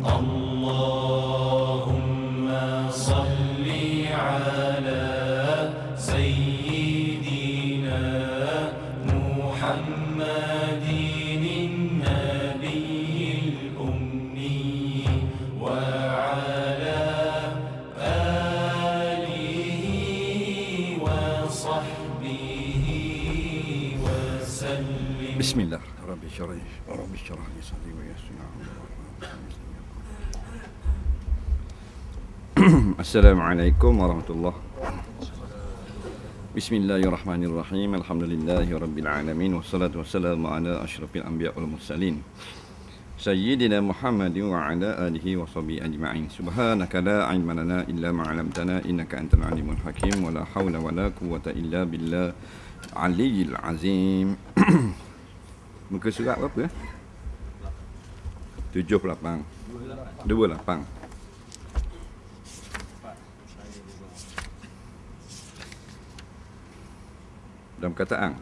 اللهم صل على سيدنا محمد النبي الأمي وعلى آله وصحبه وسلم بسم الله رب اشرح رب اشرح لي صدري الله لي Assalamualaikum warahmatullahi Bismillahirrahmanirrahim Alhamdulillahi rabbil alamin Wassalatu wassalamu ala ashrafil anbiya wal mursalin Sayyidina Muhammadin wa ala alihi wa sahbihi ajma'in Subhanaka la ilma illa ma'alamtana Innaka antal alimul hakim Wa la hawla wa la quwata illa billah Aliyyil azim Muka surat berapa? 78 28 28 dalam kata ang.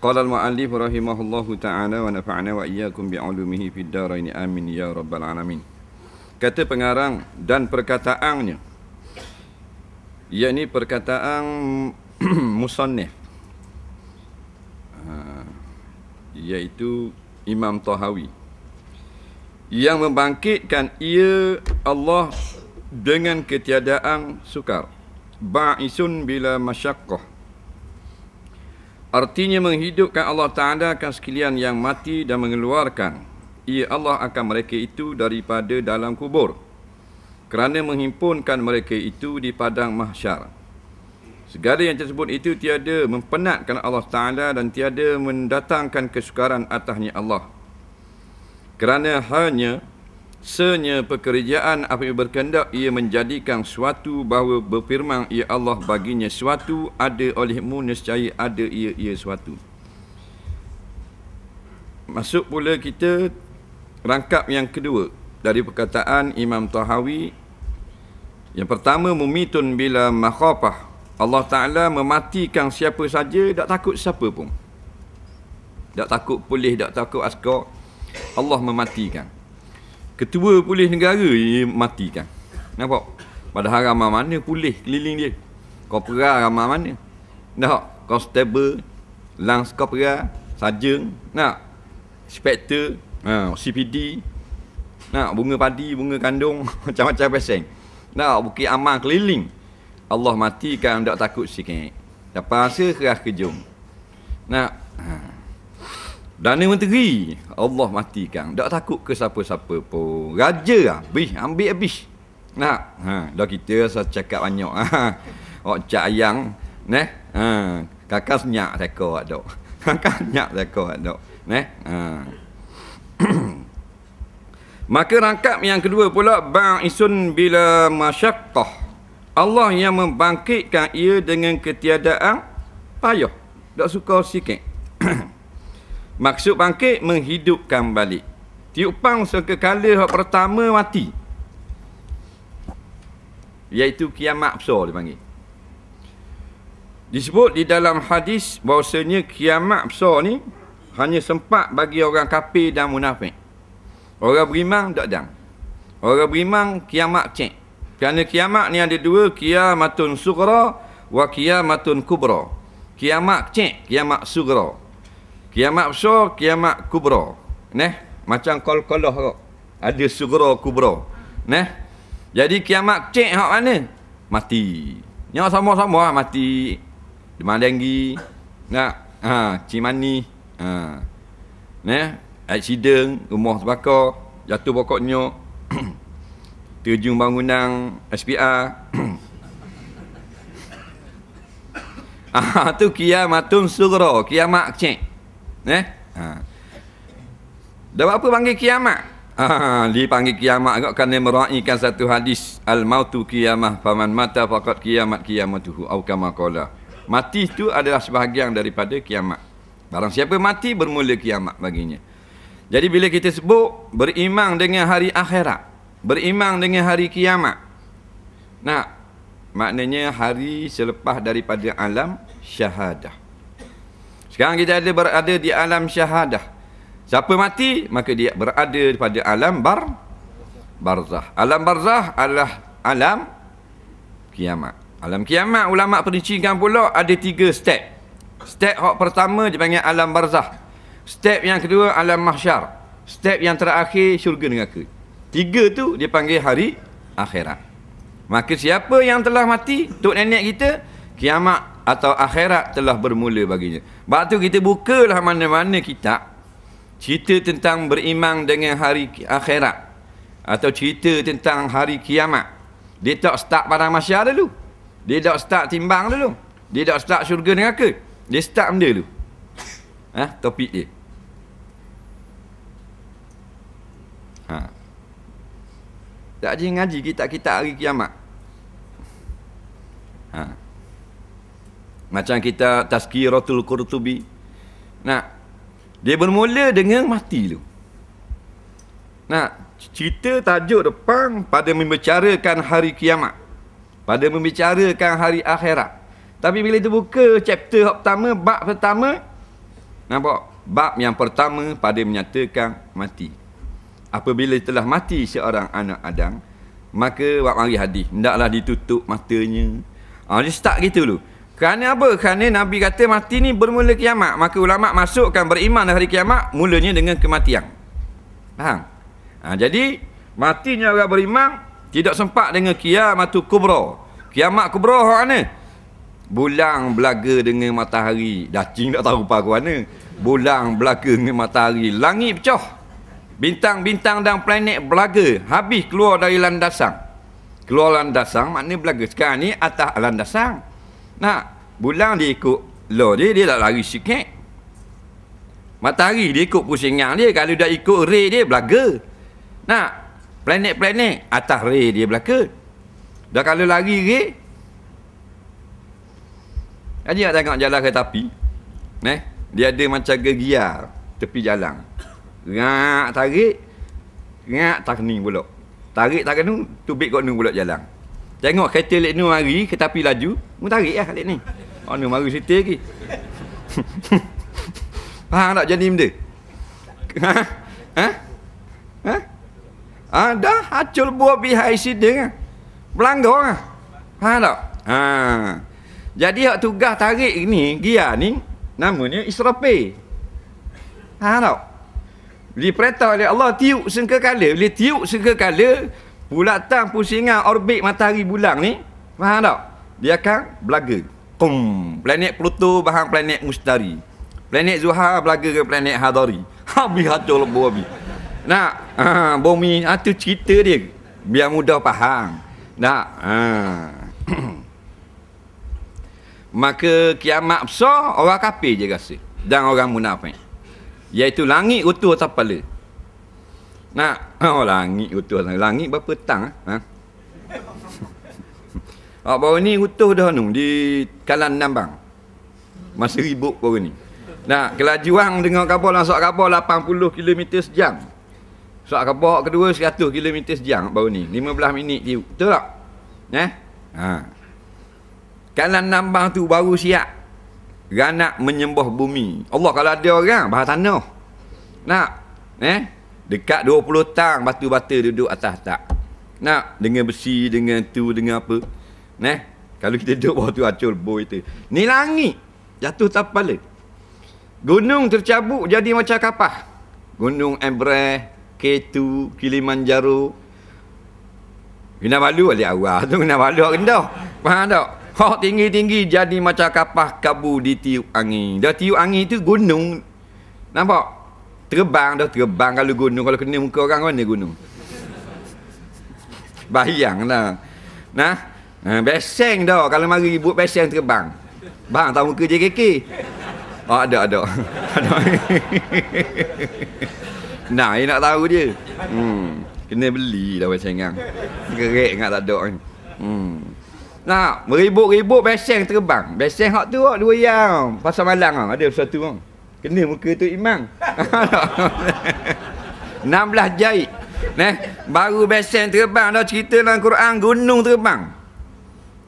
Qala al-muallif rahimahullahu taala wa nafa'na wa iyyakum bi 'ulumihi fid dharain amin ya rabbal alamin. Kata pengarang dan perkataannya. Ia perkataan musannif. Ah, iaitu Imam Tahawi yang membangkitkan ia Allah dengan ketiadaan sukar ba'isun bila masyakkah Artinya menghidupkan Allah Ta'ala akan sekalian yang mati dan mengeluarkan. Ia Allah akan mereka itu daripada dalam kubur. Kerana menghimpunkan mereka itu di padang mahsyar. Segala yang tersebut itu tiada mempenatkan Allah Ta'ala dan tiada mendatangkan kesukaran atasnya Allah. Kerana hanya Senya pekerjaan apa yang berkendak ia menjadikan suatu bahawa berfirman ia ya Allah baginya suatu ada olehmu nescaya ada ia ia suatu. Masuk pula kita rangkap yang kedua dari perkataan Imam Tahawi yang pertama mumitun bila makhafah Allah Ta'ala mematikan siapa saja tak takut siapa pun tak takut pulih tak takut askar Allah mematikan ketua polis negara dia matikan nampak padahal ramai mana polis keliling dia korporal ramai mana nampak constable lance korporal sarjeng nak inspector ha, CPD nak bunga padi bunga kandung macam-macam pesen nak bukit aman keliling Allah matikan tak takut sikit dapat rasa keras kejung nak ha. Dana Menteri Allah matikan Tak takut ke siapa-siapa pun Raja lah Bih, ambil habis Nak ha, Dah kita rasa cakap banyak ha, Oh cak ayang Neh ha, Kakak senyak teka wak dok Kakak senyak teka wak dok Neh ha. Maka rangkap yang kedua pula Isun bila masyakkah Allah yang membangkitkan ia dengan ketiadaan payah. Tak suka sikit. Maksud bangkit menghidupkan balik. pang sekali hak pertama mati. Iaitu kiamat besar dia panggil. Disebut di dalam hadis bahawasanya kiamat besar ni hanya sempat bagi orang kafir dan munafik. Orang beriman tak dam. Orang beriman kiamat cek. Kerana kiamat ni ada dua, kiamatun sugra wa kiamatun kubra. Kiamat cek, kiamat sugra. Kiamat besar, kiamat kubra. Neh, macam kol-kolah kok. Ada sugra kubra. Neh. Jadi kiamat kecil hak mana? Mati. Nyawa sama-sama lah mati. Demam Nak ha, cimani. Ha. Neh, accident, rumah terbakar, jatuh pokok nyok. Terjun bangunan SPR. ah, tu kiamatun sugra, kiamat kecil. Eh? Ha. Dapat apa panggil kiamat? Ha, panggil kiamat kot kerana meraihkan satu hadis al-mautu kiamat, faman mata faqad kiamat kiamat au kama qala. Mati itu adalah sebahagian daripada kiamat. Barang siapa mati bermula kiamat baginya. Jadi bila kita sebut berimang dengan hari akhirat, berimang dengan hari kiamat. Nah, maknanya hari selepas daripada alam syahadah. Sekarang kita ada berada di alam syahadah. Siapa mati, maka dia berada pada alam bar barzah. Alam barzah adalah alam kiamat. Alam kiamat, ulama perincikan pula ada tiga step. Step yang pertama dipanggil alam barzah. Step yang kedua alam mahsyar. Step yang terakhir syurga neraka. Tiga tu dipanggil hari akhirat. Maka siapa yang telah mati, tok nenek kita, Kiamat atau akhirat telah bermula baginya. Sebab tu kita bukalah mana-mana kitab. Cerita tentang beriman dengan hari akhirat. Atau cerita tentang hari kiamat. Dia tak start pada masyarakat dulu. Dia tak start timbang dulu. Dia tak start syurga dengan aku. Dia start benda dulu. Ha? Topik dia. Ha. Tak jadi ngaji kita kita hari kiamat. Ha. Macam kita Tazkiratul Qurtubi. Nah, dia bermula dengan mati tu. Nah, cerita tajuk depan pada membicarakan hari kiamat. Pada membicarakan hari akhirat. Tapi bila dia buka chapter pertama, bab pertama, nampak? Bab yang pertama pada menyatakan mati. Apabila telah mati seorang anak Adam, maka buat mari hadis. Tidaklah ditutup matanya. Ha, dia start gitu dulu. Kerana apa? Kerana Nabi kata mati ni bermula kiamat. Maka ulama masukkan beriman hari kiamat mulanya dengan kematian. Faham? Ha, jadi matinya orang beriman tidak sempat dengan kiamat kubra. Kiamat kubra orang mana? Bulang belaga dengan matahari. Dacing tak tahu pagu mana. Bulang belaga dengan matahari. Langit pecah. Bintang-bintang dan planet belaga. Habis keluar dari landasan. Keluar landasan maknanya belaga. Sekarang ni atas landasan. Nak bulan dia ikut lo dia dia tak lari sikit. Matahari dia ikut pusingan dia kalau dah ikut ray dia belaga. Nak planet-planet atas ray dia belaka. Dah kalau lari ray Kaji nak tengok jalan kereta api. Neh, dia ada macam gegiar tepi jalan. Ngak tarik, ngak tak ni pula. Tarik tak kena, tubik kot ni pula jalan. Tengok kereta lek ni mari, kereta api laju, mu tariklah lek ni. Mana oh, mari setia lagi. Faham tak jadi benda? Ha? Ha? Ha? ha dah hacul buah bihai sidir kan? Belanggar kan? Faham tak? Ha. Jadi hak tugas tarik ni, gear ni, namanya Israfil. Faham tak? Diperintah oleh Allah tiup sengkakala. Bila tiup sengkakala, Bulatan pusingan orbit matahari bulang ni Faham tak? Dia akan belaga Kum. Planet Pluto bahan planet mustari Planet Zuhar belaga ke planet Hadari ha, Habis hatu lebu habis Nak? Ha, bumi Itu ha, cerita dia Biar mudah faham Nak? Ha. Maka kiamat besar Orang kapir je rasa Dan orang munafik Iaitu langit utuh atas kepala nak oh, langit utuh langit. langit berapa petang ah? Eh? Ha? Ha, baru ni utuh dah nung di kalan nambang. Masa ribut baru ni. Nah, Nak kelajuan dengan kapal masuk lah. kapal 80 km sejam. Sok kapal kedua 100 km sejam baru ni. 15 minit tiup. Betul tak? Eh? Ha. Kalan nambang tu baru siap. Ganak menyembah bumi. Allah kalau ada orang bahasa tanah. Nak. Eh? Dekat 20 tang batu-batu duduk atas tak. Nak dengan besi, dengan tu, dengan apa. Nah, kalau kita duduk bawah tu acul boy tu. Ni langit jatuh tak kepala. Gunung tercabuk jadi macam kapah. Gunung Embre, K2, Kilimanjaro. Kinabalu balu awal tu Kinabalu balu rendah. Faham tak? Hak tinggi-tinggi jadi macam kapah kabu ditiup angin. Dah tiup angin tu gunung. Nampak? Terbang dah terbang kalau gunung kalau kena muka orang mana gunung. Bayanglah. Nah, ha, beseng dah kalau mari ibu beseng terbang. Bang tahu muka JKK. Oh, ada ada. Ada. nah, ini nak tahu dia. Hmm. Kena beli dah bacengang. Gerek ingat tak ada ni. Hmm. Nah, meribuk-ribuk beseng terbang. Beseng hak tu hak dua yang. Pasal malang ah. ada satu orang kena muka tu imam 16 jahit Neh, baru besen terbang dah cerita dalam Quran gunung terbang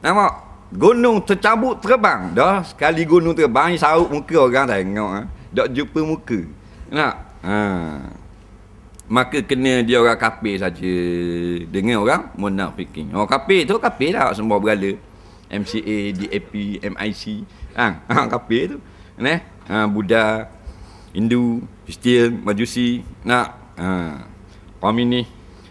nampak gunung tercabut terbang dah sekali gunung terbang ni sarut muka orang tengok ha? tak jumpa muka nak ha. maka kena dia orang kapir saja dengan orang munafikin orang kapir tu kapir lah semua berada MCA, DAP, MIC ha, ha kapir tu Neh, ha, Buddha, Hindu, Kristian, Majusi, nak ha, kaum ini.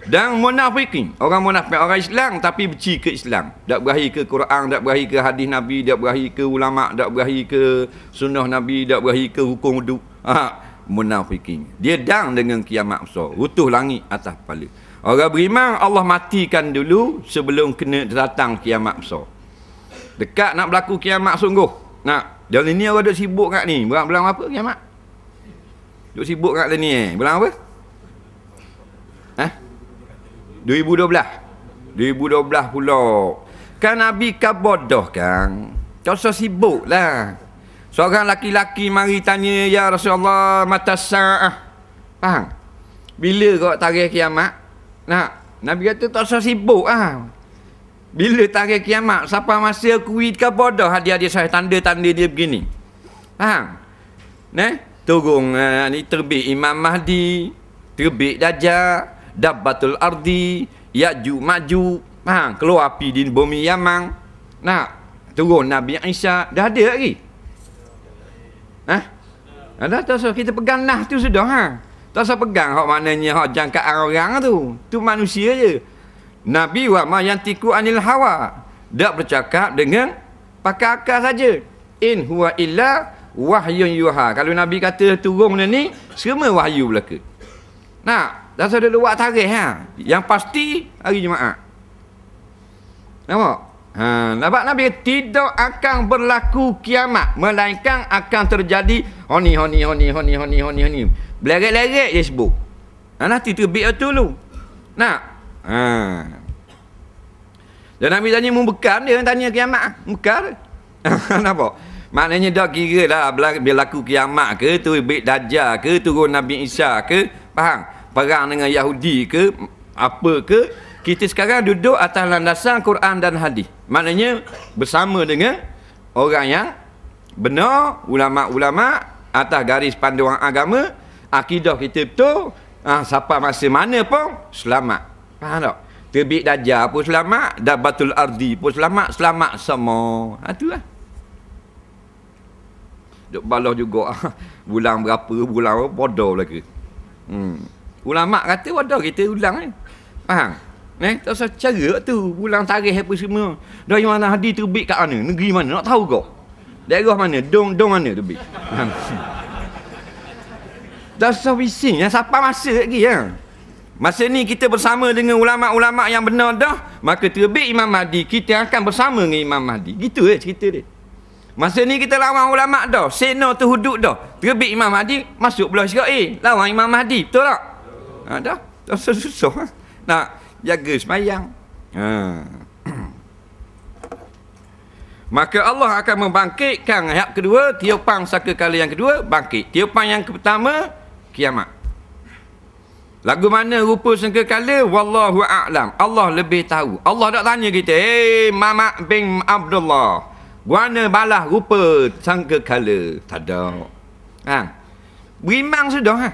Dan munafikin, orang munafik, orang Islam tapi benci ke Islam. Tak berahi ke Quran, tak berahi ke hadis Nabi, tak berahi ke ulama, tak berahi ke sunnah Nabi, tak berahi ke hukum hidup. Ha, munafikin. Dia dang dengan kiamat besar, rutuh langit atas kepala. Orang beriman Allah matikan dulu sebelum kena datang kiamat besar. Dekat nak berlaku kiamat sungguh. Nak, jangan ni awak duk sibuk kat ni. Berang belang apa ni, Mak? Duk sibuk kat sini eh. Belang apa? Hah? 2012. 2012 pula. Kan Nabi kan bodoh kan. Kau so sibuk lah. Seorang laki-laki mari tanya, Ya Rasulullah, mata sa'ah. Faham? Bila kau tarikh kiamat? Nak? Nabi kata tak usah sibuk ah. Bila tarikh kiamat Siapa masih kui ke bodoh Hadiah-hadiah saya Tanda-tanda dia begini Faham? Ne? Turun uh, ni terbit Imam Mahdi Terbit Dajjal Dabbatul Ardi Yajuk maju. Faham? Keluar api di bumi Yaman Nak Turun Nabi Isa Dah ada lagi Ha? Ada ha, tak so kita pegang nah tu sudah ha. Tak usah pegang hak maknanya hak jangka orang tu. Tu manusia je. Nabi wa mayantiku anil hawa. Tak bercakap dengan pakai akal saja. In huwa illa wahyun yuha. Kalau Nabi kata turun benda ni, semua wahyu belaka. Nah, dah sudah luar tarikh ha. Yang pasti hari Jumaat. Nampak? Ha, nampak Nabi tidak akan berlaku kiamat melainkan akan terjadi honi honi honi honi honi honi honi. Belerek-lerek je sebut. Ha, nanti terbit tu dulu. Nah, Ha. Dan Nabi tanya membekam dia tanya kiamat. Mekar. Kenapa? Maknanya dah kira lah berlaku kiamat ke, tu Bid Dajjal ke, turun Nabi Isa ke, faham? Perang dengan Yahudi ke, apa ke? Kita sekarang duduk atas landasan Quran dan hadis. Maknanya bersama dengan orang yang benar, ulama-ulama atas garis panduan agama, akidah kita betul, ah, siapa masa mana pun selamat. Faham tak? Terbit dajah pun selamat. Dah batul ardi pun selamat. Selamat semua. Ha, Itu lah. Duk balah juga. Bulan berapa, bulan apa, bodoh lagi. Hmm. Ulama kata bodoh kita ulang ni. Eh. Faham? Eh, tak usah cara tu. Bulan tarikh apa semua. Dari mana hadir terbit kat mana? Negeri mana? Nak tahu kau? Daerah mana? Dong dong mana terbit? Dah usah bising. Yang siapa masa lagi? Ya? Masa ni kita bersama dengan ulama-ulama yang benar dah, maka terbit Imam Mahdi, kita akan bersama dengan Imam Mahdi. Gitu eh cerita dia. Masa ni kita lawan ulama dah, sena terhudud dah. Terbit Imam Mahdi, masuk pula syarat eh, lawan Imam Mahdi, betul tak? Ha, dah, dah susah-susah. Ha? Nak jaga semayang. Ha. Maka Allah akan membangkitkan ayat kedua, tiupang saka kali yang kedua, bangkit. Tiupang yang pertama, kiamat. Lagu mana rupa sengkakala wallahu aalam. Allah lebih tahu. Allah tak tanya kita, "Eh, hey, Mama bin Abdullah, guana balah rupa sengkakala?" Tak ada. Ha. Berimang sudah ha.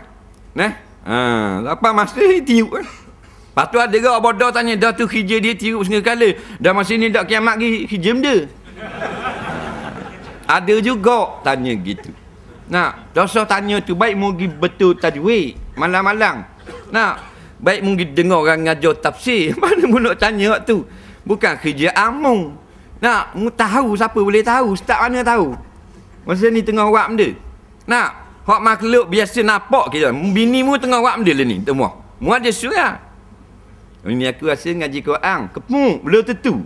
Nah. Ha, apa masa tiup kan? Lepas tu ada orang bodoh tanya, "Dah tu hija dia tiup sengkakala, dah masa ni dak kiamat lagi hija dia." ada juga tanya gitu. Nah, dosa tanya tu baik mugi betul tajwid malam-malam. Nah, baik mungkin dengar orang ngajar tafsir. Mana mula tanya waktu tu? Bukan kerja amung. Nah, mu tahu siapa boleh tahu? Ustaz mana tahu? Masa ni tengah buat benda. Nah, hak makhluk biasa nampak kita. Bini mu tengah buat benda lah ni, temua. Mu ada surah. Ini aku rasa ngaji Quran, kepung, belum tentu.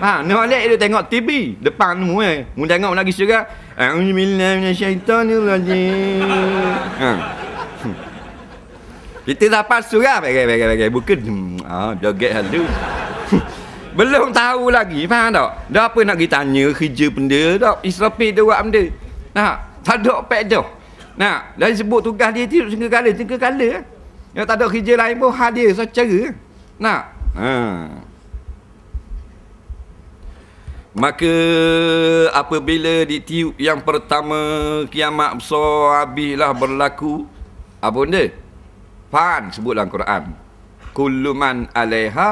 Ha, ni boleh dia tengok TV depan ni mu eh. Mu tengok lagi surah. A'udzu billahi minasyaitanir Ha. Kita dah pas surah. Bagai, bagai, bagai. Buka. Hmm, ah, joget halu. Belum tahu lagi. Faham tak? Dah apa nak pergi tanya kerja benda. Tak? Israfil dia buat benda. Nah, tak ada pek tu. Nah, dah sebut tugas dia tidur tengah kali Tengah kali. Ya, tak ada kerja lain pun. hadir dia secara. Nah. Ha. Maka apabila ditiup yang pertama kiamat besar habislah berlaku. Apa benda? Fan sebut dalam Quran. Kuluman alaiha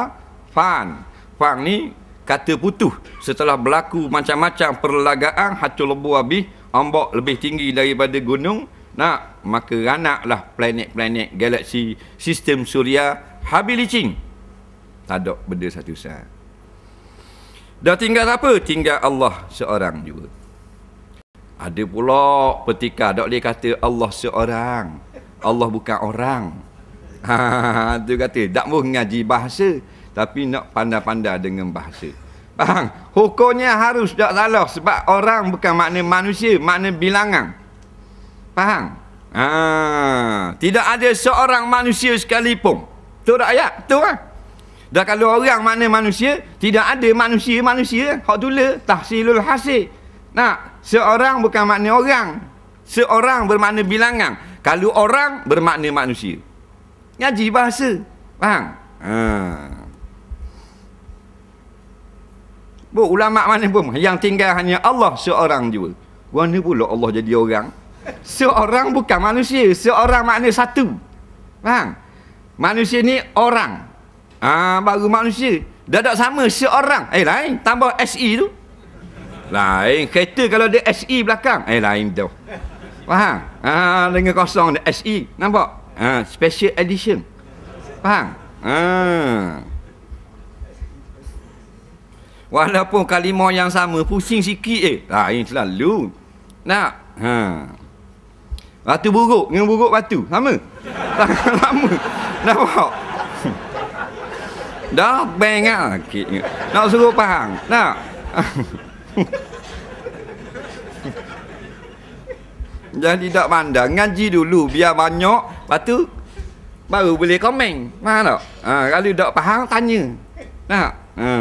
fan. Fan ni kata putus setelah berlaku macam-macam perlagaan hacul lebu abi ambak lebih tinggi daripada gunung nak maka ranaklah planet-planet galaksi sistem suria habis licin tak ada benda satu sah dah tinggal apa tinggal Allah seorang juga ada pula petika tak boleh kata Allah seorang Allah bukan orang. Ha, tu kata, tak boleh ngaji bahasa. Tapi nak pandai-pandai dengan bahasa. Faham? Hukumnya harus tak salah. Sebab orang bukan makna manusia. Makna bilangan. Faham? Ha, tidak ada seorang manusia sekalipun. Tu ayat Tu lah. Kan? Dan kalau orang makna manusia, tidak ada manusia-manusia. Hak tula, tahsilul hasil. Nah, seorang bukan makna orang. Seorang bermakna bilangan. Kalau orang bermakna manusia. Ngaji bahasa. Faham? Ha. Bu, ulama mana pun yang tinggal hanya Allah seorang jua. Mana pula Allah jadi orang? Seorang bukan manusia. Seorang makna satu. Faham? Manusia ni orang. Ah ha, baru manusia. Dah tak sama seorang. Eh lain. Tambah SE tu. Lain. Kereta kalau ada SE belakang. Eh lain tu. Faham? Ha, ah, dengan kosong ni SE Nampak? Ha, special edition Faham? Ha. Walaupun kalimau yang sama Pusing sikit eh ha, Ini selalu Nak? Ha. Batu buruk dengan buruk batu Sama? Lama Nampak? Dah bengak Nak suruh faham? Nak? Jangan tidak pandang Ngaji dulu Biar banyak Lepas tu Baru boleh komen Faham tak? Ha, kalau tak faham Tanya Nak? Ha.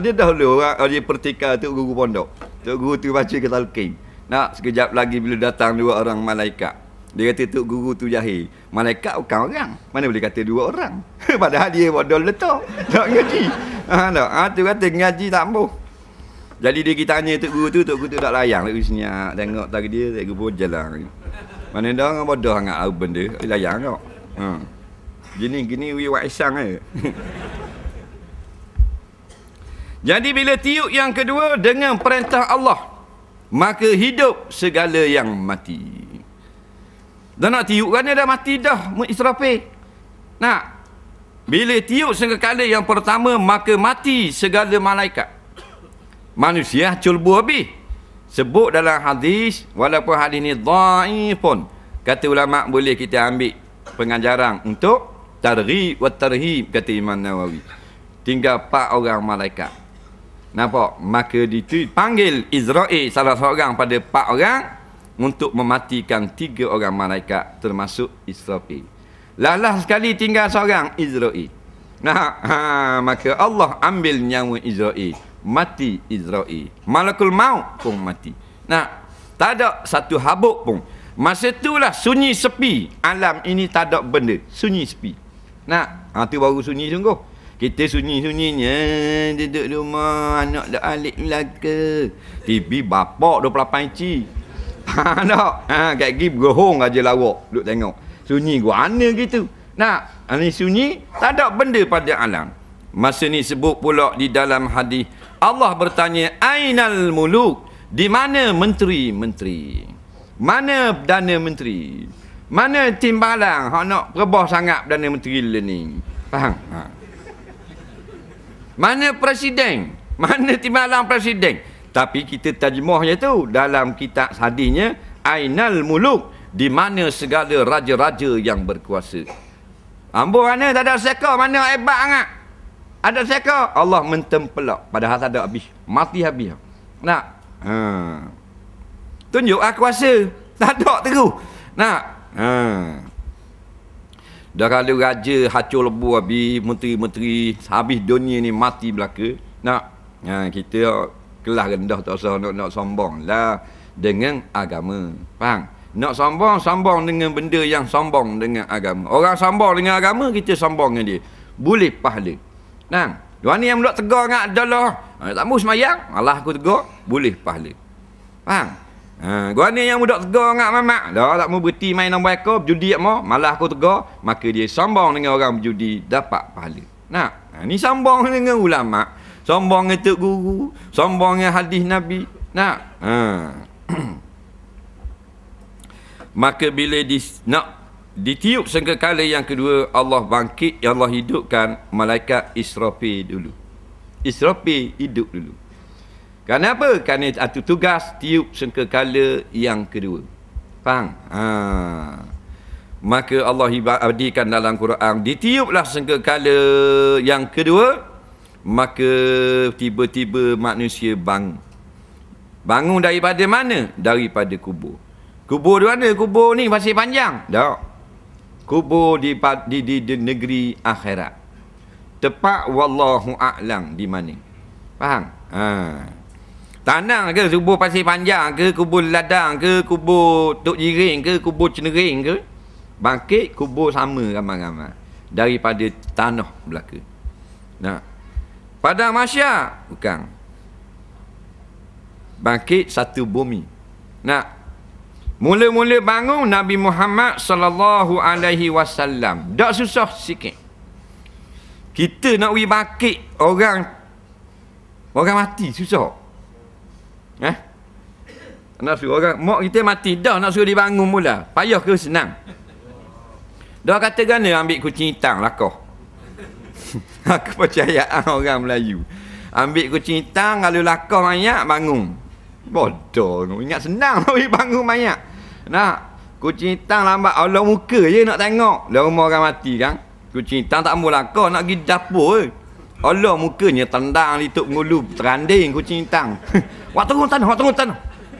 Ada dahulu orang Ada pertika tu Guru pondok Tok guru tu baca ke talking Nak sekejap lagi Bila datang dua orang malaikat dia kata tu guru tu jahil. Malaikat bukan orang. Mana boleh kata dua orang. Padahal dia bodoh letak. Tak ngaji. Ha tak. Ha tu kata ngaji tak mampu. Jadi dia kita tanya tok guru tu, tok guru tu tak layang tok guru ah, tengok tadi dia, tok guru jalan. Mana dah orang bodoh sangat aku ah, benda, dia layang kau. Ha. Gini gini we wak isang kan? eh. Jadi bila tiup yang kedua dengan perintah Allah, maka hidup segala yang mati. Dan nak tiup kan dah mati dah Israfil. Nah, Bila tiup sekali yang pertama maka mati segala malaikat manusia buah habis. Sebut dalam hadis, walaupun hadis ni pun Kata ulama' boleh kita ambil pengajaran untuk targhib wa tarhib, kata Imam Nawawi. Tinggal empat orang malaikat. Nampak? Maka dipanggil Izra'i salah seorang pada empat orang untuk mematikan tiga orang malaikat termasuk Israfi. Lalah sekali tinggal seorang Izra'i. Nah, ha, maka Allah ambil nyawa Izra'i mati Izrail. Malakul maut pun mati. Nah, tak ada satu habuk pun. Masa itulah sunyi sepi. Alam ini tak ada benda. Sunyi sepi. Nah, ha, tu baru sunyi sungguh. Kita sunyi-sunyinya duduk rumah anak dah alik belaka. TV bapak 28 inci. Ha dak. Ha kat gi berohong aja lawak duduk tengok. Sunyi guana gitu. Nah, ani ha, sunyi tak ada benda pada alam. Masa ni sebut pula di dalam hadis Allah bertanya Ainal muluk Di mana menteri-menteri Mana perdana menteri Mana timbalang Hak nak perbah sangat perdana menteri ni Faham? Ha. Mana presiden Mana timbalang presiden Tapi kita tajmah tu Dalam kitab sadihnya Ainal muluk di mana segala raja-raja yang berkuasa Ambo mana tak ada seka Mana hebat sangat ada seka Allah mentempelak pada tak ada habis Mati habis Nak ha. Tunjuk aku lah rasa Tak ada teru Nak ha. Dah kalau raja hacur lebu habis Menteri-menteri Habis dunia ni mati belaka Nak ha. Kita kelas rendah tak usah nak, nak sombong lah Dengan agama Faham? Nak sombong, sombong dengan benda yang sombong dengan agama Orang sombong dengan agama, kita sombong dengan dia Boleh pahala Nang. Dua ni yang duduk tegur ngak dalah. Ha, tak mau semayang, Allah aku tegur, boleh pahala. Faham? Ha, gua ni yang duduk tegur ngak mamak. Dah tak mau berhenti main nombor aku, berjudi mau, malah aku tegur, maka dia sombong dengan orang berjudi dapat pahala. Nak. Ha, ni sombong dengan ulama, sombong dengan tok guru, sombong dengan hadis Nabi. Nak. Ha. maka bila di, nak ditiup sangkakala yang kedua Allah bangkit yang Allah hidupkan malaikat Israfil dulu. Israfil hidup dulu. Kenapa? Kerana itu tugas tiup sangkakala yang kedua. Faham? Ha. Maka Allah abadikan dalam Quran ditiuplah sangkakala yang kedua maka tiba-tiba manusia bang, Bangun daripada mana? Daripada kubur. Kubur di mana? Kubur ni masih panjang. Tak kubur di di di, di negeri akhirat. Tepat wallahu a'lam di mana. Faham? Ha. Tanang ke kubur pasir panjang ke kubur ladang ke kubur tok jiring ke kubur cenering ke bangkit kubur sama ramai-ramai daripada tanah belaka. Nah. Pada masya bukan. Bangkit satu bumi. Nah, Mula-mula bangun Nabi Muhammad sallallahu alaihi wasallam. Tak susah sikit. Kita nak pergi bakit orang orang mati susah. Eh? Nak suruh orang mak kita mati dah nak suruh dibangun mula. Payah ke senang? Dah kata gana ambil kucing hitam lakoh. Aku percaya orang Melayu. Ambil kucing hitam lalu lakoh mayat bangun. Bodoh. Ingat senang nak bangun mayat. Nah, kucing hitam lambat Allah muka je nak tengok. Dia rumah orang mati kan. Kucing hitam tak mula kau nak pergi dapur eh. Allah mukanya tendang litup ngulu teranding kucing hitam. Wak turun tanah, wak turun tanah.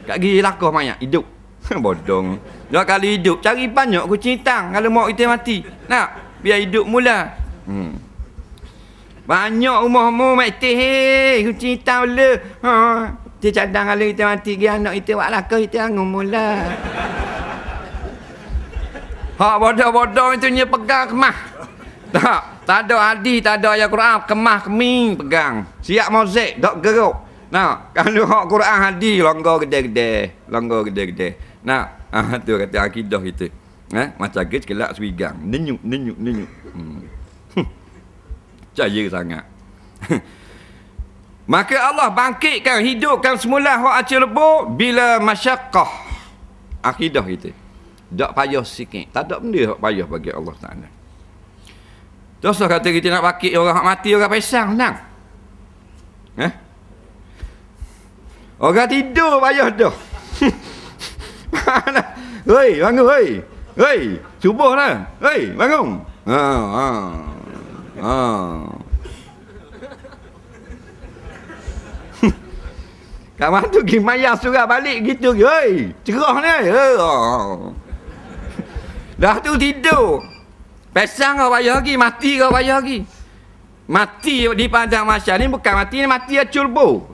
Kak gi lakah mayat hidup. Bodong. Dua kali hidup cari banyak kucing hitam kalau mau kita mati. Nak biar hidup mula. Hmm. Banyak rumah mu mati hei kucing hitam le. Ha, dia cadang kalau kita mati Dia anak kita buat laka Kita angun mula Hak bodoh-bodoh itu Dia pegang kemah Tak Tak ada hadis Tak ada ayat Quran Kemah keming pegang Siap mozek Tak geruk Nah Kalau hak Quran hadis Longgar gede-gede Longgar gede-gede Nah ah, tu kata akidah kita Ha? Eh, macam ke sekelak suigang Nenyuk, nenyuk, nenyuk hmm. Caya sangat Maka Allah bangkitkan, hidupkan semula hak acil lebu bila masyakah. Akidah kita. Tak payah sikit. Tak ada benda yang payah bagi Allah Ta'ala. Dosa kata kita nak bakit orang yang mati, orang pesang, senang. Eh? Ha? Orang tidur payah dah. Hei, bangun, hei. Hei, subuh lah. Hei, bangun. Ha, ha. Ha. Kawan tu pergi mayah surat balik gitu. Hei, cerah ni. Oh. Dah tu tidur. Pesang kau bayar lagi. Mati kau bayar lagi. Mati di padang masyar ni bukan mati ni. Mati dia culbo.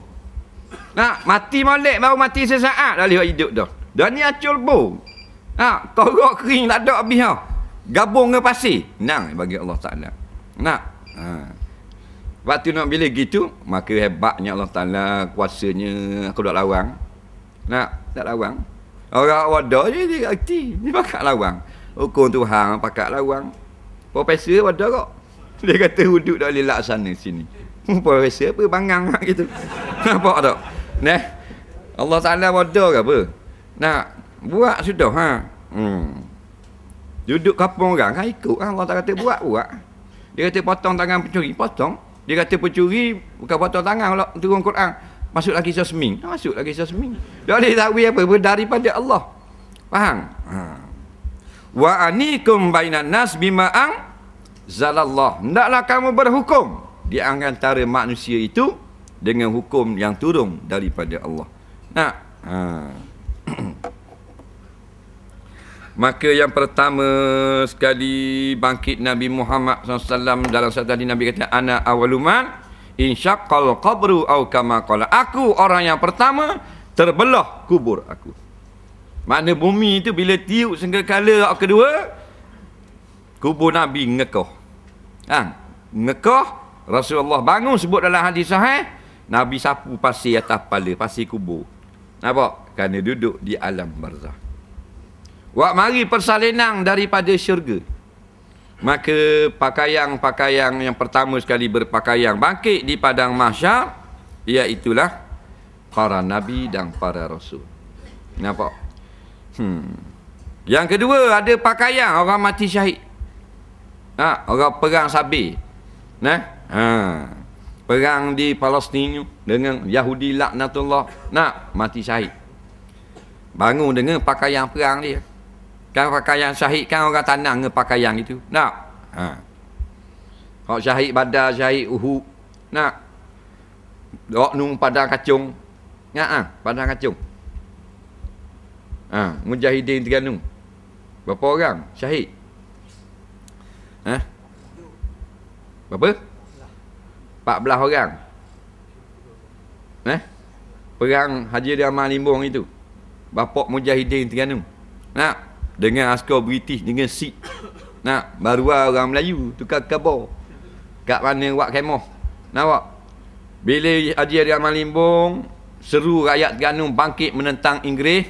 Nak, mati molek baru mati sesaat dah lewat hidup dah. Dan ni acul bo. Nak, korok kering tak ada habis ha. Gabung ke pasir. Nang bagi Allah Ta'ala. Nak. Ha. Waktu nak bila gitu, maka hebatnya Allah Ta'ala kuasanya aku tak lawang. Nak? Tak lawang. Orang wadah je dia kerti. Dia pakai lawang. Hukum Tuhan pakai lawang. Profesor wadah kok. Dia kata duduk tak boleh laksana sini. Profesor apa bangang lah gitu. Nampak tak? Nah. Allah Ta'ala wadah ke apa? Nak? Buat sudah ha. Hmm. Duduk kapung orang kan ikut ha, Allah tak kata buat buat. Dia kata potong tangan pencuri, potong. Dia kata pencuri bukan patah tangan kalau turun Quran. Masuk lagi kisah seming. masuk lagi kisah seming. Dia boleh tahu apa? Daripada Allah. Faham? Ha. Wa anikum bainan nas bima ang zalallah. Ndaklah kamu berhukum di antara manusia itu dengan hukum yang turun daripada Allah. Nah. Ha. Maka yang pertama sekali bangkit Nabi Muhammad SAW dalam satu hari Nabi kata Ana awaluman insyaqqal qabru au kama qala aku orang yang pertama terbelah kubur aku makna bumi itu bila tiup sengkala yang kedua kubur nabi ngekoh ha ngekoh Rasulullah bangun sebut dalam hadis sahih nabi sapu pasir atas kepala pasir kubur nampak kerana duduk di alam barzah Wak mari persalinan daripada syurga. Maka pakaian-pakaian yang pertama sekali berpakaian bangkit di padang mahsyar iaitulah para nabi dan para rasul. Nampak? Hmm. Yang kedua ada pakaian orang mati syahid. Ha, orang perang sabir. Nah. Ha. Perang di Palestin dengan Yahudi laknatullah. Nak mati syahid. Bangun dengan pakaian perang dia. Kan pakaian syahid kan orang tanang ke pakaian itu. Nak? Ha. Kalau syahid badar, syahid uhu. Nak? Dok nung pada kacung. Nak ah, ha? pada kacung. Ah, ha. mujahidin Terengganu. Berapa orang syahid? Ha? Berapa? belah orang. Eh? Perang Haji Dia Amal Limbong itu. Bapak Mujahidin tiga Terengganu. Nak? dengan askar British dengan si, nak baru orang Melayu tukar kabar kat mana buat kemah nampak bila Haji Ali Ahmad Limbong seru rakyat Terengganu bangkit menentang Inggeris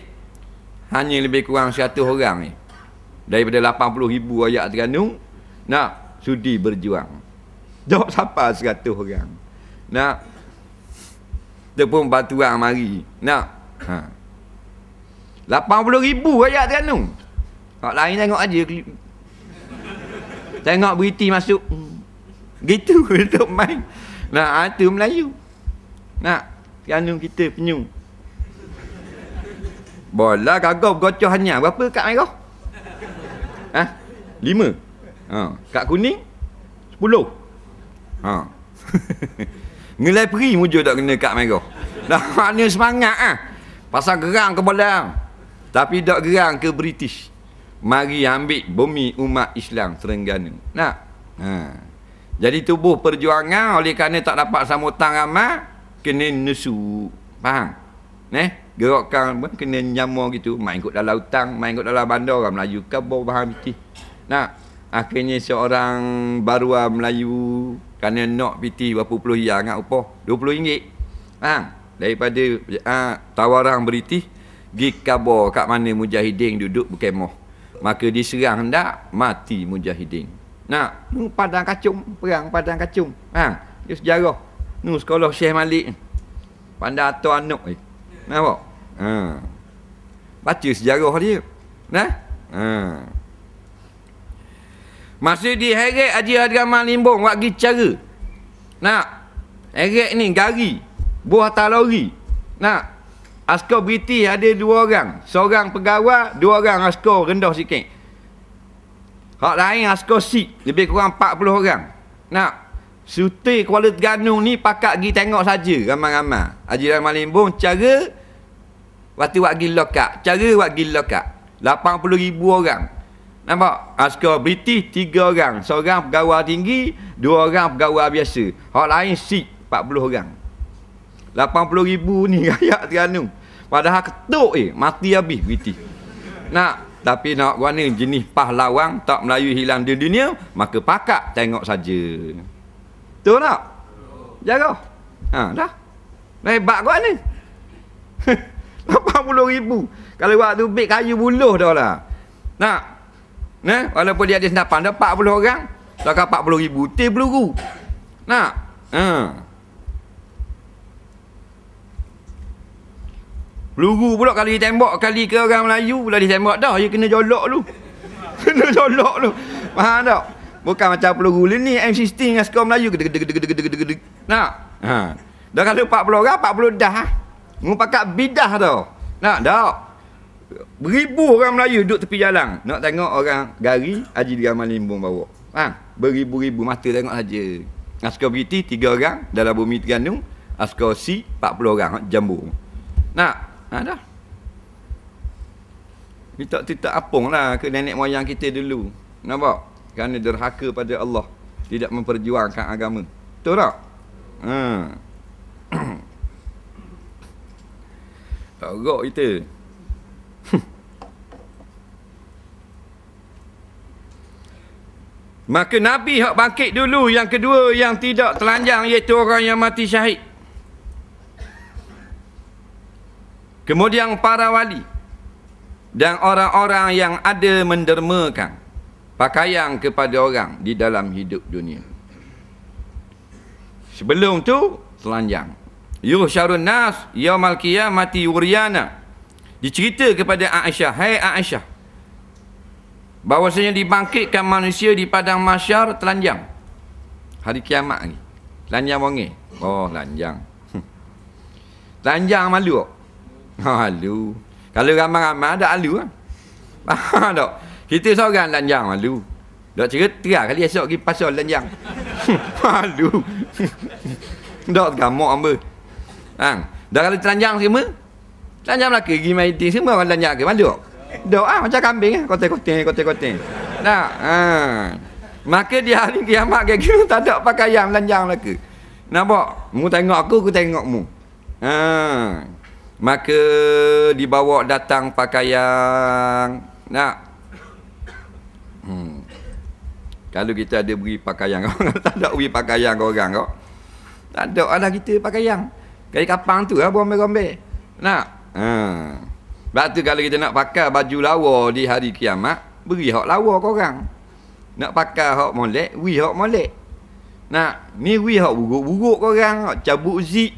hanya lebih kurang 100 orang ni daripada 80 ribu rakyat Terengganu nak sudi berjuang jawab siapa 100 orang nak dia pun batu orang mari nak ha. 80 ribu rakyat Terengganu Kat lain tengok aja Tengok beriti masuk. Gitu untuk main. Nah, itu ah, Melayu. Nak kandung kita penyu. Bola gagau gocoh hanya. Berapa kat merah? Ha? Lima. Ha. Kat kuning? Sepuluh. Ha. Ngelai peri mujur tak kena kat merah. Dah maknanya semangat ha? Pasal gerang ke bola. Tapi tak gerang ke British mari ambil bumi umat Islam Terengganu. Nah, Ha. Jadi tubuh perjuangan oleh kerana tak dapat sambutan ramai kena nesu. Faham? Neh, gerakkan pun kena nyamo gitu, main ikut dalam hutang, main ikut dalam bandar orang Melayu ke bau faham iki. Nak? Akhirnya seorang baru Melayu kerana nak piti berapa puluh ya ngak upah? 20 ringgit. Faham? Daripada ha, tawaran beriti gi kabo kat mana mujahidin duduk berkemah maka diserang hendak mati mujahidin Nah, nu padang kacung perang padang kacung ha dia sejarah nu sekolah Syekh Malik pandai atau anak eh. nampak ha baca sejarah dia nah ha masih di heret Haji Hadramal Limbong buat pergi cara nak heret ni gari buah talori nak Askar British ada dua orang. Seorang pegawai, dua orang askar rendah sikit. Hak lain askar Sikh lebih kurang 40 orang. Nak Suti Kuala Terengganu ni pakak pergi tengok saja ramai-ramai. Haji Rahman Limbung cara waktu buat gila kak. Cara buat gila kak. 80 ribu orang. Nampak? Askar British tiga orang. Seorang pegawai tinggi, dua orang pegawai biasa. Hak lain Sikh 40 orang. 80 ribu ni rakyat Terengganu. Padahal ketuk eh, mati habis witi. Nak, tapi nak guna jenis pahlawan tak Melayu hilang di dunia, maka pakak tengok saja. Tu nak? Jaga. Ha, dah. Hebat kau ni. 80 ribu. Kalau waktu bik kayu buluh dah lah. Nak? Nah, walaupun dia ada senapan, dah 40 orang, takkan 40 ribu. Tih peluru. Nak? Haa. Hmm. Lugu pula kalau dia tembak kali ke orang Melayu pula dia tembak dah dia kena jolok tu. kena jolok tu. Faham tak? Bukan macam peluru ni M16 dengan skor Melayu deg deg deg deg deg. Nah. Ha. Dah kalau 40 orang 40 dah. Ha? Mu pakat bidah tu. Nah, dak. Beribu orang Melayu duduk tepi jalan nak tengok orang gari Haji Gamal Limbung bawa. Faham? Beribu-ribu mata tengok saja. Askar Briti 3 orang dalam bumi Terengganu, askar C 40 orang jambu. Nah, Ha dah. Kita tak apung lah ke nenek moyang kita dulu. Nampak? Kerana derhaka pada Allah. Tidak memperjuangkan agama. Betul tak? Ha. tak rok kita. Maka Nabi hak bangkit dulu yang kedua yang tidak telanjang iaitu orang yang mati syahid. kemudian para wali dan orang-orang yang ada mendermakan pakaian kepada orang di dalam hidup dunia sebelum tu selanjang yuhsyarun nas yaumal qiyamati uryana dicerita kepada Aisyah hai hey Aisyah bahwasanya dibangkitkan manusia di padang mahsyar telanjang hari kiamat ni telanjang wangi oh telanjang telanjang malu kok Malu. Ha, kalau ramai-ramai ada alu kan. Faham tak? Kita seorang lanjang malu. Dok cerita kali esok pergi pasal lanjang. malu. Dok gamak ambe. Ha. Dah kali telanjang semua. Telanjang Melaka pergi main tim semua orang telanjang ke malu. Dok ah macam kambing ah kote kote kote. kotek Nah. Ha. Maka dia hari kiamat ke gitu tak ada pakaian telanjang Melaka. Nampak? Mu tengok aku, aku tengok mu. Ha maka dibawa datang pakaian nak hmm. kalau kita ada beri pakaian tak ada beri pakaian kau orang kau tak ada lah kita pakaian kaya kapang tu lah berombe-rombe nak hmm. sebab tu kalau kita nak pakai baju lawa di hari kiamat beri hak lawa kau orang nak pakai hak molek wi hak molek nak ni wi hak buruk-buruk kau orang cabut zik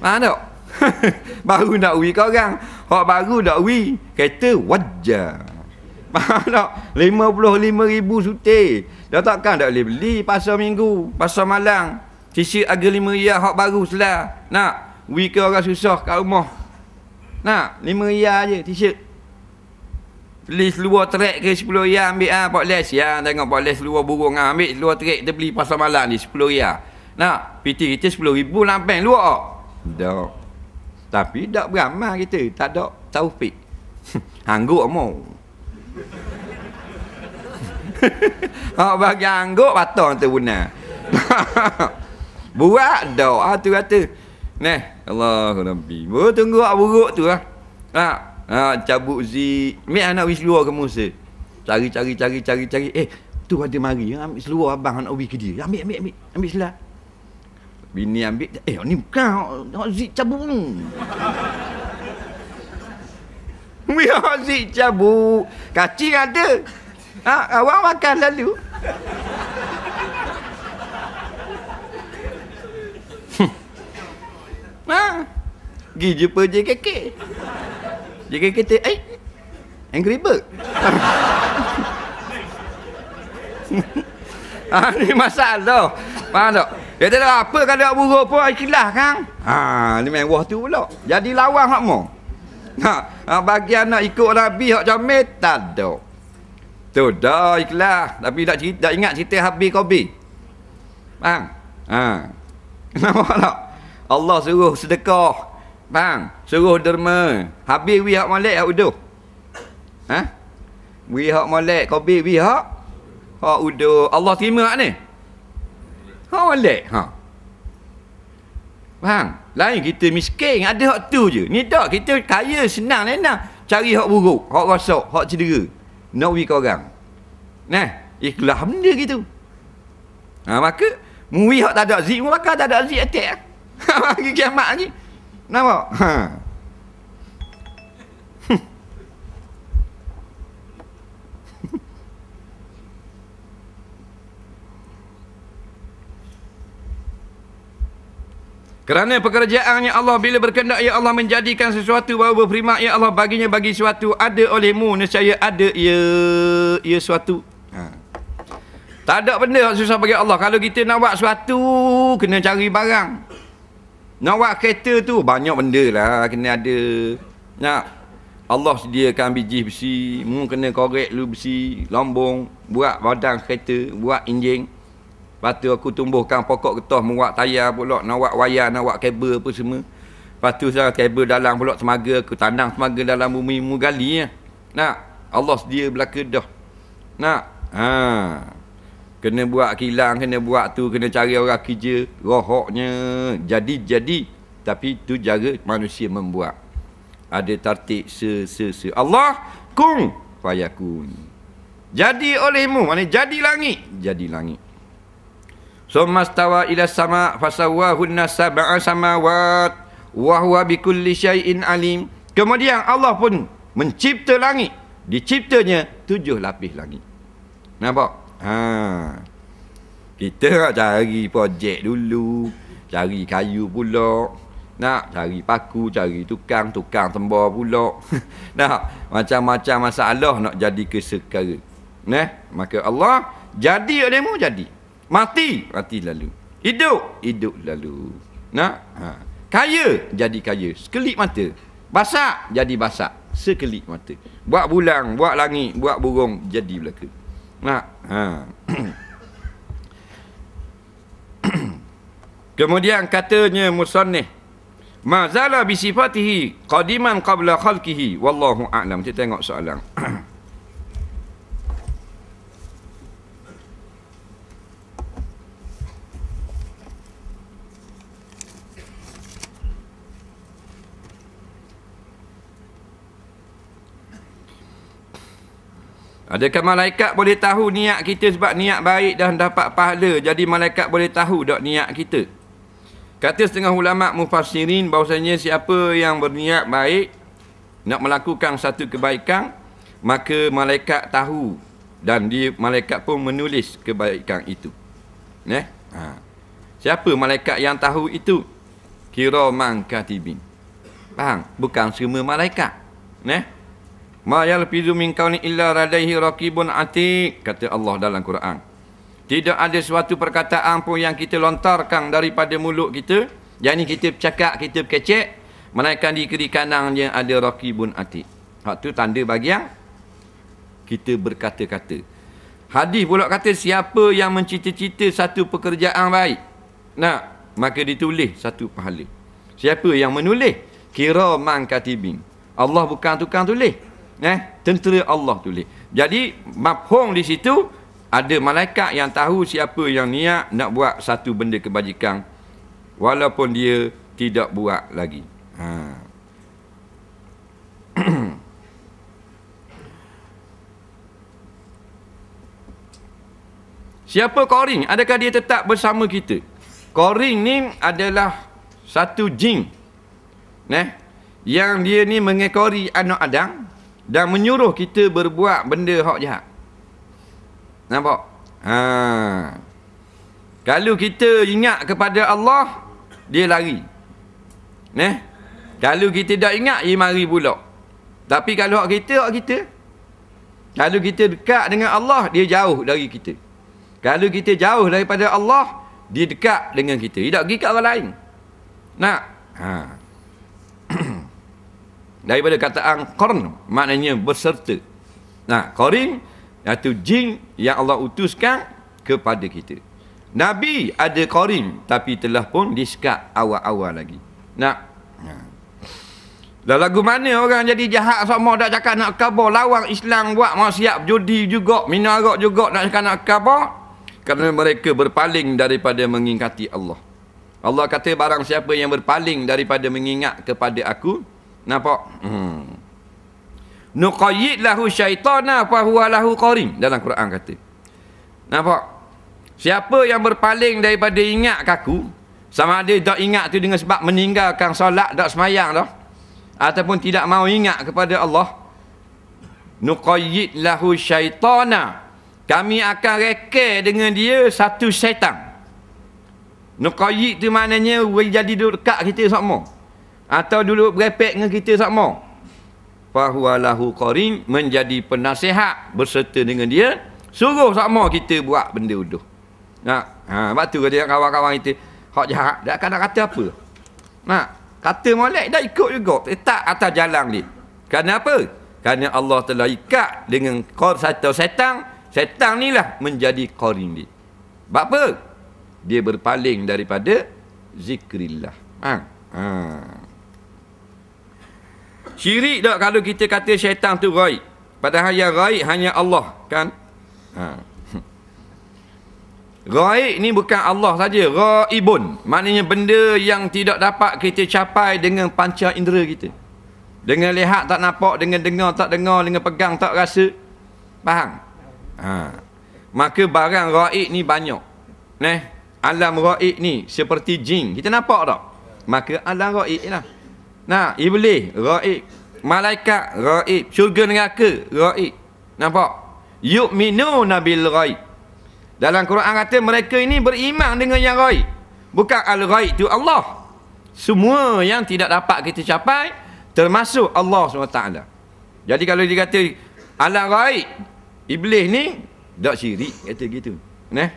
mana tak baru nak wi kau korang Hak baru nak wi, Kereta wajah Faham tak? RM55,000 suti Dah takkan tak boleh beli pasal minggu Pasal malang Sisi harga RM5 hak baru selah Nak wi ke orang susah kat rumah Nak RM5 aje t-shirt Beli seluar trek ke RM10 ambil ah ha, Ya tengok Pak Les seluar burung ah ha. Ambil seluar trek dia beli pasal malang ni RM10 Nak piti kita rm ribu lampeng luar Dah tapi tak beramal kita, tak ada taufik. Hangguk mau. Hak bagi hangguk patah tu guna. Buat dah ah tu kata. Neh, Allahu Rabbi. Bu tunggu hak buruk tu ah. Ha, ha cabut zi. Mi anak wis luar ke Musa. Cari-cari cari-cari cari. Eh, tu ada mari. Ambil seluar abang nak ubi ke dia. Ambil ambil ambil. Ambil selah. Bini ambil Eh ni bukan Hak Zik cabut Biar Hak Zik cabut Kacing ada ha, Awak makan lalu Ha Pergi jumpa JKK JKK kata Eh Angry Bird Ha ni masalah Faham tak dia kata apa kalau nak buruk pun ikhlas kan? Ha, ni main wah tu pula. Jadi lawan hak mu. Ha, ha bagi anak ikut Nabi hak jamil tak ada. Tu dah ikhlas, tapi tak cerita tak ingat cerita Habib Kobi. Bang. Ha. Kenapa tak? Allah suruh sedekah. Bang, suruh derma. Habib wi hak molek hak uduh. Ha? Wi hak molek, Kobi wi hak hak uduh. Allah terima hak ni. Hak boleh. Ha. Faham? Lain kita miskin. Ada hak tu je. Ni tak. Kita kaya senang lain nak Cari hak buruk. Hak rosak. Hak cedera. Nak pergi korang. Nah. Ikhlas benda gitu. Ha, maka. Mui hak tak ada zik. Maka tak ada zik atik. Ha. Ha. Ha. Ha. Ha. Ha. Kerana pekerjaannya Allah bila berkendak ya Allah menjadikan sesuatu bahawa berperima ya Allah baginya bagi sesuatu ada olehmu nescaya ada ya ya sesuatu. Ha. Tak ada benda yang susah bagi Allah. Kalau kita nak buat sesuatu kena cari barang. Nak buat kereta tu banyak benda lah kena ada. Nak Allah sediakan biji besi, mu kena korek lu besi, lombong, buat badan kereta, buat injing. Lepas tu aku tumbuhkan pokok getah muak tayar pula, nawak wayar, nawak kabel apa semua. Lepas tu saya kabel dalam pula semaga aku tanang semaga dalam bumi mugali ya. Nak, Allah sedia belaka dah. Nak. Ha. Kena buat kilang, kena buat tu, kena cari orang kerja, rohoknya jadi jadi. Tapi tu jaga manusia membuat. Ada tartik se se se. Allah kung, fayakun. Jadi olehmu, maknanya jadi langit, jadi langit. Summa stawa ila sama fasawahunna sab'a samawat wa huwa bikulli syai'in alim. Kemudian Allah pun mencipta langit. Diciptanya tujuh lapis langit. Nampak? Ha. Kita nak cari projek dulu, cari kayu pula. Nak cari paku, cari tukang, tukang tembah pula. nah, macam-macam masalah nak jadi kesekara. Nah, maka Allah jadi olehmu mu, jadi. Mati, mati lalu. Hidup, hidup lalu. Nah, ha. Kaya, jadi kaya. Sekelip mata. Basak, jadi basak. Sekelip mata. Buat bulang, buat langit, buat burung, jadi belaka. Nah, ha. Kemudian katanya musannih mazala bisifatihi qadiman qabla khalkihi. wallahu a'lam. Kita tengok soalan. Adakah malaikat boleh tahu niat kita sebab niat baik dan dapat pahala? Jadi malaikat boleh tahu tak niat kita? Kata setengah ulama mufassirin bahawasanya siapa yang berniat baik nak melakukan satu kebaikan maka malaikat tahu dan di malaikat pun menulis kebaikan itu. Ya? Ha. Siapa malaikat yang tahu itu? Kiraman katibin. Faham? Bukan semua malaikat. Ya? Ma yalfizu min kauni illa radaihi rakibun atiq. Kata Allah dalam Quran. Tidak ada suatu perkataan pun yang kita lontarkan daripada mulut kita. Yang kita cakap, kita kecek. Melainkan di kiri kanannya ada rakibun atiq. Hak tu tanda yang kita berkata-kata. Hadis pula kata siapa yang mencita-cita satu pekerjaan baik. Nah, maka ditulis satu pahala. Siapa yang menulis? Kiraman katibin. Allah bukan tukang tulis eh tentera Allah tulis. Jadi mafhum di situ ada malaikat yang tahu siapa yang niat nak buat satu benda kebajikan walaupun dia tidak buat lagi. Ha. siapa Koring? Adakah dia tetap bersama kita? Koring ni adalah satu jing, Neh yang dia ni mengekori anak Adam dan menyuruh kita berbuat benda hak jahat. Nampak? Ha. Kalau kita ingat kepada Allah, dia lari. Neh. Kalau kita tak ingat, dia mari pula. Tapi kalau hak kita, hak kita. Kalau kita dekat dengan Allah, dia jauh dari kita. Kalau kita jauh daripada Allah, dia dekat dengan kita. Dia tak pergi ke orang lain. Nak? Haa daripada kata kataan qarn maknanya berserta nah qarin iaitu jin yang Allah utuskan kepada kita nabi ada qarin tapi telah pun diskat awal-awal lagi nah dah lagu mana orang jadi jahat semua dah cakap nak kabur lawang Islam buat siap judi juga minum arak juga nak cakap nak kabur kerana mereka berpaling daripada mengingati Allah Allah kata barang siapa yang berpaling daripada mengingat kepada aku, Nampak? Hmm. Nuqayyid lahu syaitana fahuwa lahu qarim. Dalam Quran kata. Nampak? Siapa yang berpaling daripada ingat kaku, sama ada tak ingat tu dengan sebab meninggalkan solat tak semayang tu, ataupun tidak mau ingat kepada Allah, Nuqayyid lahu syaitana. Kami akan reka dengan dia satu syaitan. Nuqayyid tu maknanya boleh jadi dekat kita semua atau dulu berepek dengan kita sama fahualahu qarim menjadi penasihat berserta dengan dia suruh sama kita buat benda uduh nak ha sebab tu dia kawan-kawan kita hak jahat dia akan nak kata apa nak kata molek dah ikut juga tetap atas jalan ni kerana apa kerana Allah telah ikat dengan kor satu setang setang ni lah menjadi qarim ni. sebab apa dia berpaling daripada zikrillah ha ha Syirik tak kalau kita kata syaitan tu raih. Padahal yang raih hanya Allah. Kan? Ha. Raih ni bukan Allah saja. Raibun. Maknanya benda yang tidak dapat kita capai dengan panca indera kita. Dengan lihat tak nampak. Dengan dengar tak dengar. Dengan pegang tak rasa. Faham? Ha. Maka barang raih ni banyak. Neh. Alam raih ni seperti jing Kita nampak tak? Maka alam raih lah. Nah, iblis, raib. Malaikat, raib. Syurga neraka, raib. Nampak? Yu'minu nabil raib. Dalam Quran kata mereka ini beriman dengan yang raib. Bukan al-raib itu Allah. Semua yang tidak dapat kita capai termasuk Allah SWT. Jadi kalau dia kata ala raib, iblis ni tak syirik kata gitu. Neh.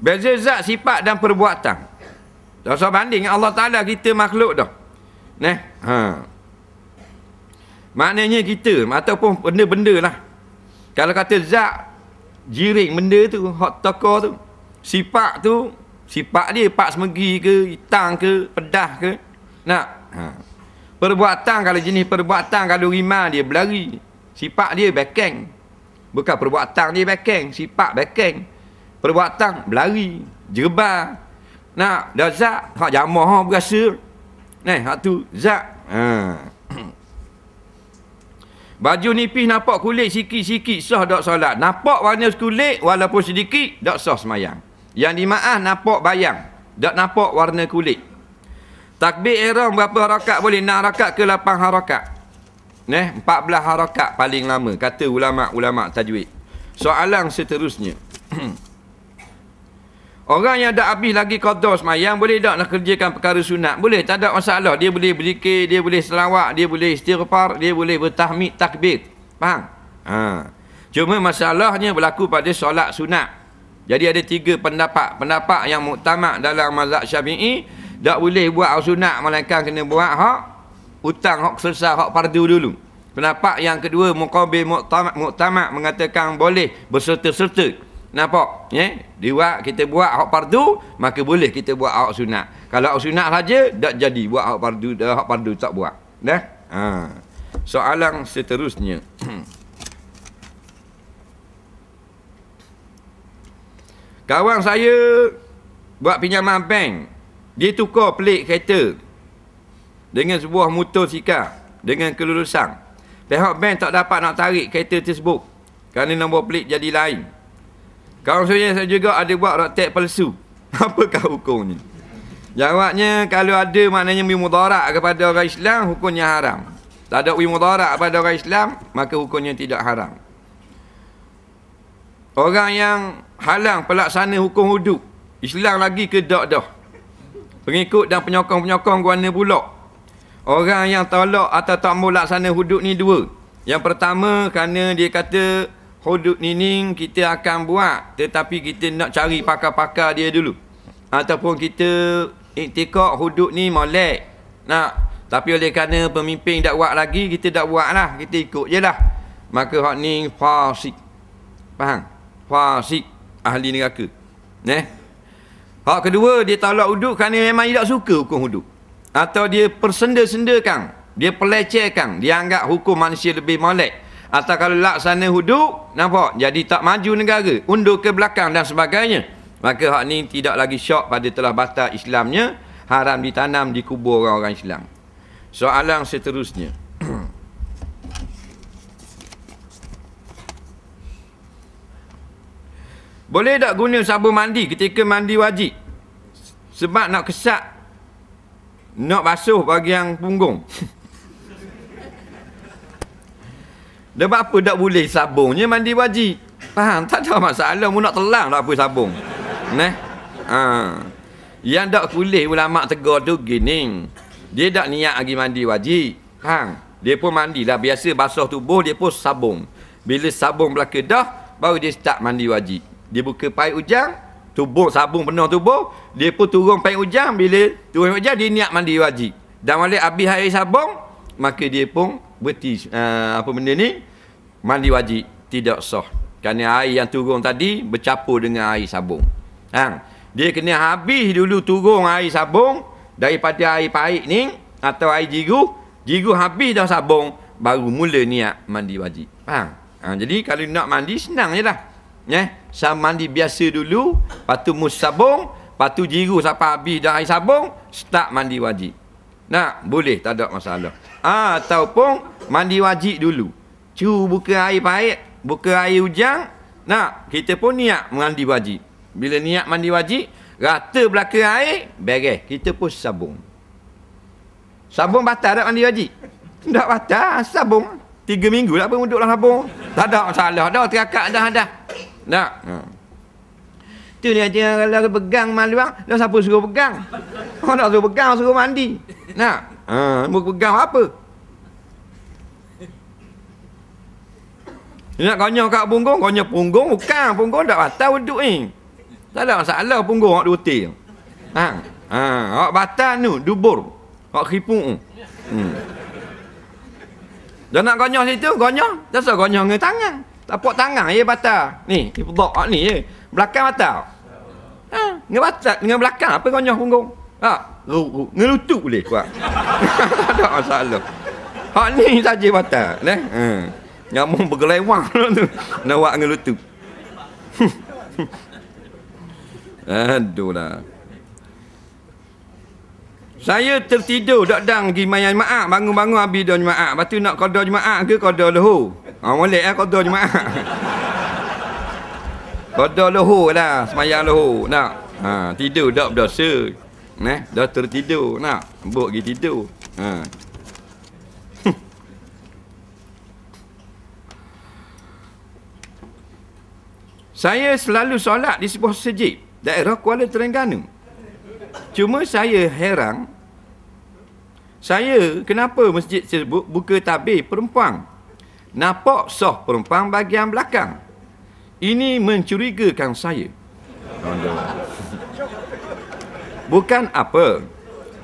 Beza zat sifat dan perbuatan. Tak usah banding Allah Ta'ala kita makhluk dah. Ne? Ha. Maknanya kita ataupun benda-benda lah. Kalau kata zat jiring benda tu, hot toko tu, sifat tu, sifat dia pak semegi ke, hitam ke, pedah ke. Nak? Ha. Perbuatan kalau jenis perbuatan kalau rimah dia berlari. Sifat dia bekeng. Bukan perbuatan dia bekeng, sifat bekeng. Perbuatan berlari, jerbah, Nah, dah zak, hak jamah ha berasa. Neh, hak tu zak. Ha. Baju nipis nampak kulit sikit-sikit sah dok solat. Nampak warna kulit walaupun sedikit dok sah semayang. Yang di dimaah nampak bayang, dok nampak warna kulit. Takbir ihram berapa harakat boleh? 6 harakat ke 8 harakat? Neh, 14 harakat paling lama kata ulama-ulama tajwid. Soalan seterusnya. Orang yang dah habis lagi qada semayang boleh tak nak kerjakan perkara sunat? Boleh, tak ada masalah. Dia boleh berzikir, dia boleh selawat, dia boleh istighfar, dia boleh bertahmid takbir. Faham? Ha. Cuma masalahnya berlaku pada solat sunat. Jadi ada tiga pendapat. Pendapat yang muktamad dalam mazhab Syafi'i tak boleh buat sunat melainkan kena buat hak hutang, hak selesai, hak fardu dulu. Pendapat yang kedua muqabil muktamad mengatakan boleh berserta-serta nampak ya yeah? kita buat hak fardu maka boleh kita buat hak sunat kalau hak sunat saja tak jadi buat hak fardu dah eh, hak fardu tak buat dah ha soalan seterusnya kawan saya buat pinjaman bank dia tukar pelik kereta dengan sebuah motosikal dengan kelulusan pihak bank tak dapat nak tarik kereta tersebut kerana nombor pelik jadi lain kalau saya juga ada buat rotek palsu. Apa kau hukum Jawabnya kalau ada maknanya bi mudarat kepada orang Islam hukumnya haram. Tak ada bi mudarat kepada orang Islam maka hukumnya tidak haram. Orang yang halang pelaksana hukum wuduk Islam lagi ke dok dah. Pengikut dan penyokong-penyokong guna pula. Orang yang tolak atau tak mau laksana hudud ni dua. Yang pertama kerana dia kata hudud nining kita akan buat tetapi kita nak cari pakar-pakar dia dulu ataupun kita iktikak hudud ni molek nak tapi oleh kerana pemimpin tak buat lagi kita tak buat lah kita ikut je lah maka hak ni fasik faham fasik ahli neraka neh hak kedua dia tolak hudud kerana memang dia tak suka hukum hudud atau dia persenda-sendakan dia pelecehkan dia anggap hukum manusia lebih molek atau kalau laksana huduk, nampak? Jadi tak maju negara, undur ke belakang dan sebagainya. Maka hak ni tidak lagi syok pada telah batal Islamnya, haram ditanam di kubur orang-orang Islam. Soalan seterusnya. Boleh tak guna sabun mandi ketika mandi wajib? Sebab nak kesak, nak basuh bagi yang punggung. Dia buat apa tak boleh sabung je mandi wajib. Faham? Tak ada masalah. Mu nak telang tak apa sabung. Nah. Ha. Yang tak boleh ulama tegur tu gini. Dia tak niat lagi mandi wajib. Faham? Dia pun mandilah. Biasa basuh tubuh dia pun sabung. Bila sabung belaka dah, baru dia start mandi wajib. Dia buka paik ujang, tubuh sabung penuh tubuh, dia pun turun paik ujang. Bila turun ujang, dia niat mandi wajib. Dan balik habis air sabung, maka dia pun berhenti uh, eh, apa benda ni mandi wajib tidak sah kerana air yang turun tadi bercampur dengan air sabung ha? dia kena habis dulu turun air sabung daripada air paik ni atau air jigu jigu habis dah sabung baru mula niat mandi wajib faham? Ha? jadi kalau nak mandi senang je lah eh? Ya? saya mandi biasa dulu lepas tu mus sabung lepas tu jigu sampai habis dah air sabung start mandi wajib nak boleh tak ada masalah ha? ataupun mandi wajib dulu cu buka air pahit buka air hujan nak kita pun niat mandi wajib bila niat mandi wajib rata belaka air beres kita pun sabung sabung batal tak mandi wajib tak batal sabung Tiga minggu lah pun duduk dalam sabung. Tak ada masalah dah terakak dah ada. Nak. Hmm. Tu dia dia kalau pegang maluang, dah siapa suruh pegang? Oh nak suruh pegang, suruh mandi. Nak. Ha, hmm. pegang apa? nak kanya kat punggung, kanya punggung bukan. Punggung tak batal duduk ni. Tak ada masalah punggung orang duti. Ha. Ha. Orang batal ni, dubur. Orang kipu. Hmm. Dia nak kanya situ, kanya. Tak usah kanya dengan tangan. Tapak tangan, ya batal. Ni, kipudok ni ya. Belakang batal. Ha. Dengan, batal, dengan belakang, apa kanya punggung? Ha. Ruh, ruh. boleh kuat. tak ada masalah. Hak ni saja batal. Eh? Ha. Hmm nyamuk bergelewang tu nawak dengan lutut aduh lah saya tertidur dak dang gi main jemaah bangun-bangun habis dah jemaah lepas tu nak qada jemaah ke qada zuhur ha ah, molek ah qada jemaah qada zuhur lah sembahyang zuhur nak ha tidur dak berdosa nah dah tertidur nak buat gi tidur ha Saya selalu solat di sebuah sejid daerah Kuala Terengganu. Cuma saya heran saya kenapa masjid tersebut buka tabir perempuan? Nampak soh perempuan bagian belakang. Ini mencurigakan saya. Bukan apa.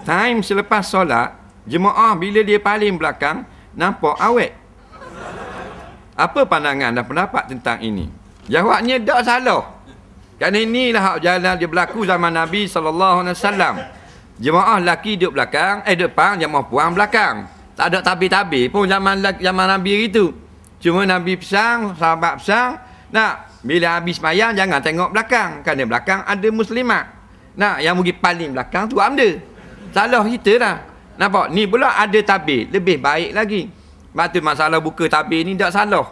Time selepas solat, jemaah bila dia paling belakang, nampak awet. Apa pandangan dan pendapat tentang ini? Jawabnya tak salah. Kerana inilah hak jalan dia berlaku zaman Nabi sallallahu alaihi wasallam. Jemaah lelaki duduk belakang, eh depan, jemaah puan belakang. Tak ada tabi-tabi pun zaman zaman Nabi itu. Cuma Nabi pesan, sahabat pesan, nak bila habis mayang jangan tengok belakang. Kerana belakang ada muslimat. Nak yang mungkin paling belakang tu amda. Salah kita lah. Nampak? Ni pula ada tabi. Lebih baik lagi. Sebab masalah buka tabi ni tak salah.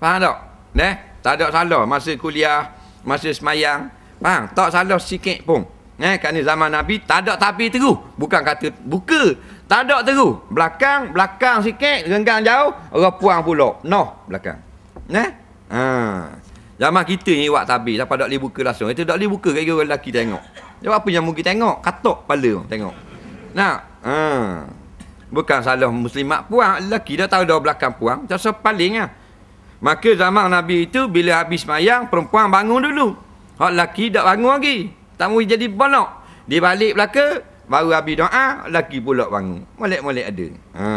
Faham tak? Neh? Tak ada salah masa kuliah, masa semayang. Faham? Tak salah sikit pun. Eh, kerana zaman Nabi tak ada tapi teru. Bukan kata buka. Tak ada teru. Belakang, belakang sikit. Renggang jauh. Orang puang pula. no belakang. Eh? Ha. Zaman kita ni buat tabi. Siapa tak boleh buka langsung. Itu tak boleh buka kerana orang lelaki tengok. Jawab apa yang mungkin tengok? Katok kepala tengok. Nah, ha. Bukan salah muslimat puang. Lelaki dah tahu dah belakang puang. Tak sepaling lah. Ya. Maka zaman Nabi itu bila habis mayang perempuan bangun dulu. Hak lelaki tak bangun lagi. tak Tamu jadi bonok. Dia balik belaka baru habis doa lelaki pula bangun. Molek-molek ada. Ha.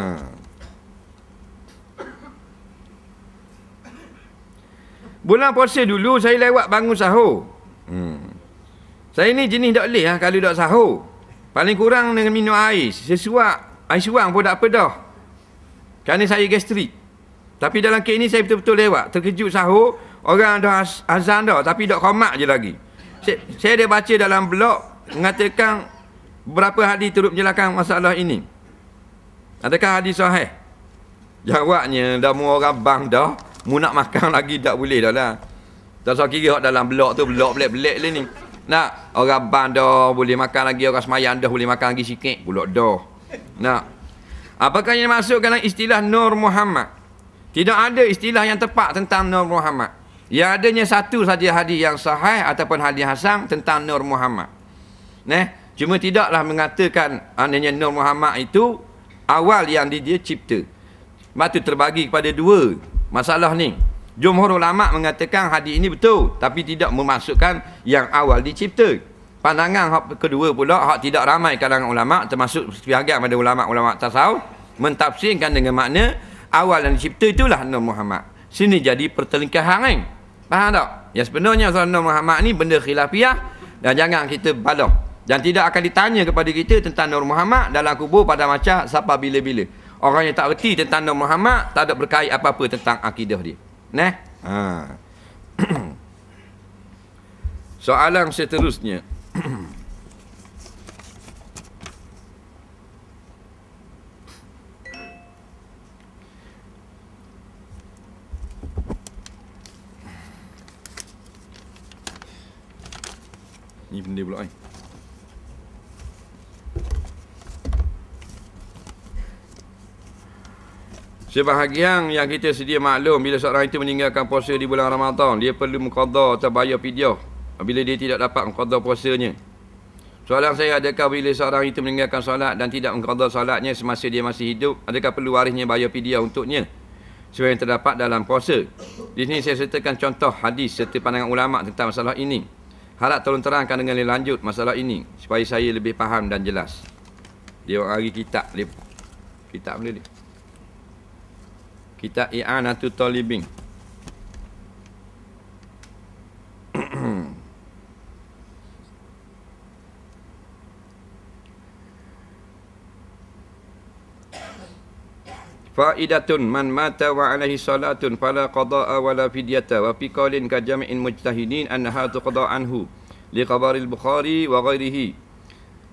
Bulan puasa dulu saya lewat bangun sahur. Hmm. Saya ni jenis tak boleh ha, kalau tak sahur. Paling kurang dengan minum air. Sesuap. Air suang pun tak apa dah. Kerana saya gastrik. Tapi dalam kes ni saya betul-betul lewat. Terkejut sahur. Orang dah azan dah. Tapi dah komat je lagi. Saya, saya dah baca dalam blog. Mengatakan berapa hadis turut menjelaskan masalah ini. Adakah hadis sahih? Jawabnya dah mu orang bang dah. Mu nak makan lagi tak boleh dah lah. Tak usah kira dalam blog tu blog belak-belak ni. Nak orang bang dah boleh makan lagi. Orang semayang dah boleh makan lagi sikit. Pulak dah. Nak. Apakah yang dimaksudkan dalam istilah Nur Muhammad? Tidak ada istilah yang tepat tentang Nur Muhammad. Ia adanya satu saja hadis yang sahih ataupun hadis hasan tentang Nur Muhammad. Neh, cuma tidaklah mengatakan adanya Nur Muhammad itu awal yang di dia cipta. Batu terbagi kepada dua masalah ni. Jumhur ulama mengatakan hadis ini betul tapi tidak memasukkan yang awal dicipta. Pandangan hak kedua pula hak tidak ramai kalangan ulama termasuk sebahagian pada ulama-ulama tasawuf mentafsirkan dengan makna awal yang dicipta itulah Nur Muhammad. Sini jadi pertelingkahan kan. Faham tak? Ya sebenarnya soal Nur Muhammad ni benda khilafiah dan jangan kita balong. Dan tidak akan ditanya kepada kita tentang Nur Muhammad dalam kubur pada macam siapa bila-bila. Orang yang tak reti tentang Nur Muhammad tak ada berkait apa-apa tentang akidah dia. Nah, Ha. Soalan seterusnya. even niveau eh. 1. Sebahagian yang kita sedia maklum bila seorang itu meninggalkan puasa di bulan Ramadan, dia perlu mengqadha atau bayar fidyah apabila dia tidak dapat mengqadha puasanya. Soalan saya adakah bila seorang itu meninggalkan solat dan tidak mengqadha solatnya semasa dia masih hidup, adakah perlu warisnya bayar video untuknya? Sebab yang terdapat dalam puasa. Di sini saya sertakan contoh hadis serta pandangan ulama tentang masalah ini. Harap tolong terangkan dengan lebih lanjut masalah ini supaya saya lebih faham dan jelas. Dia lagi kitab dia. Kitab benda ni. Kitab I'anatu Talibin. Fa'idatun man mata wa alaihi salatun fala qada'a wa la fidyata wa fi qawlin ka jami'in mujtahidin annaha tuqda anhu li khabari al-Bukhari wa ghairihi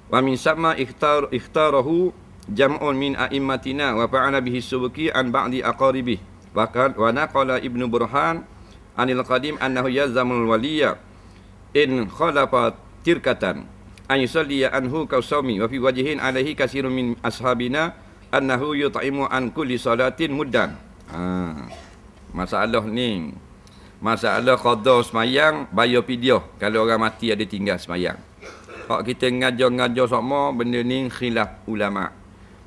wa min sama ikhtar ikhtarahu jam'un min a'immatina wa fa'ala bihi subuki an ba'di aqaribih wa kan wa naqala ibnu Burhan anil qadim annahu yazamul waliya in khalafa tirkatan an yusalli anhu kausami wa fi wajhin alaihi kasirun min ashabina annahu yut'imu an kulli salatin muddan. Ha. Masalah ni. Masalah qada semayang bayo fidyah kalau orang mati ada tinggal semayang. kalau kita ngajar-ngajar semua benda ni khilaf ulama.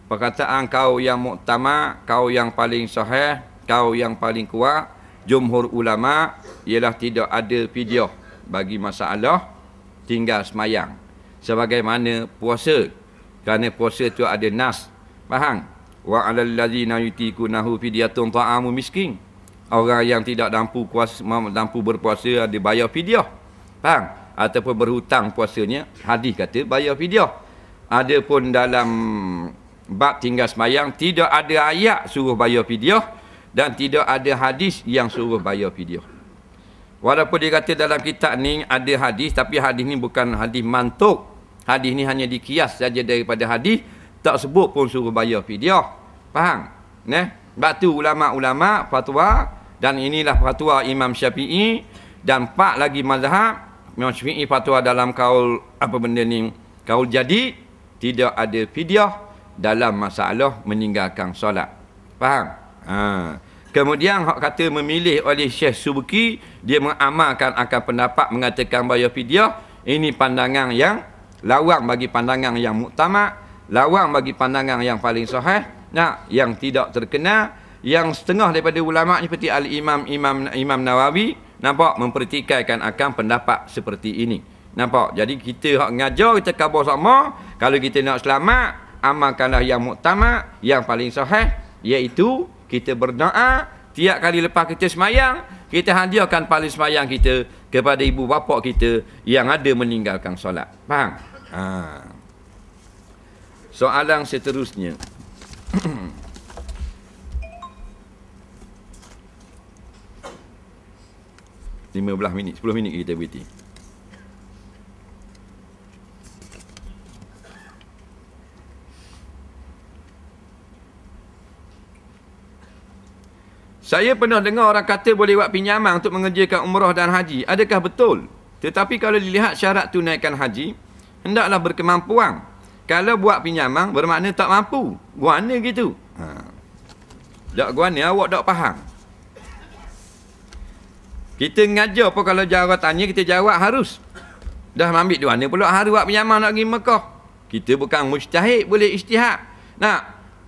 Perkataan kau yang muktama, kau yang paling sahih, kau yang paling kuat, jumhur ulama ialah tidak ada fidyah bagi masalah tinggal semayang. Sebagaimana puasa kerana puasa tu ada nas Faham? Wa 'alal ladzina yutikunahu fidyatun ta'amu miskin. Orang yang tidak mampu kuasa mampu berpuasa ada bayar fidyah. Faham? Ataupun berhutang puasanya, hadis kata bayar fidyah. Adapun dalam bab tinggal semayang tidak ada ayat suruh bayar fidyah dan tidak ada hadis yang suruh bayar fidyah. Walaupun dia kata dalam kitab ni ada hadis tapi hadis ni bukan hadis mantuk. Hadis ni hanya dikias saja daripada hadis tak sebut pun suruh bayar fidyah. Faham? Neh. Sebab tu ulama-ulama fatwa dan inilah fatwa Imam Syafi'i dan pak lagi mazhab Imam Syafi'i fatwa dalam kaul apa benda ni? Kaul jadi tidak ada fidyah dalam masalah meninggalkan solat. Faham? Ha. Kemudian hak kata memilih oleh Syekh Subki dia mengamalkan akan pendapat mengatakan bayar fidyah ini pandangan yang lawang bagi pandangan yang muktamad lawang bagi pandangan yang paling sahih nah yang tidak terkena yang setengah daripada ulama seperti al-imam imam imam Nawawi nampak mempertikaikan akan pendapat seperti ini nampak jadi kita hak ngajar kita kabar sama kalau kita nak selamat amalkanlah yang muktamad yang paling sahih iaitu kita berdoa tiap kali lepas kita semayang kita hadiahkan paling semayang kita kepada ibu bapa kita yang ada meninggalkan solat faham ha. Soalan seterusnya. Lima belah minit, sepuluh minit kita berhenti. Saya pernah dengar orang kata boleh buat pinjaman untuk mengerjakan umrah dan haji. Adakah betul? Tetapi kalau dilihat syarat tunaikan haji, hendaklah berkemampuan kalau buat pinjaman bermakna tak mampu. Guana gitu. Ha. Dak guana awak dak faham. Kita ngajar pun kalau jawab tanya kita jawab harus. Dah ambil duit ni pula hari buat pinjaman nak pergi Mekah. Kita bukan mujtahid boleh ijtihad. Nak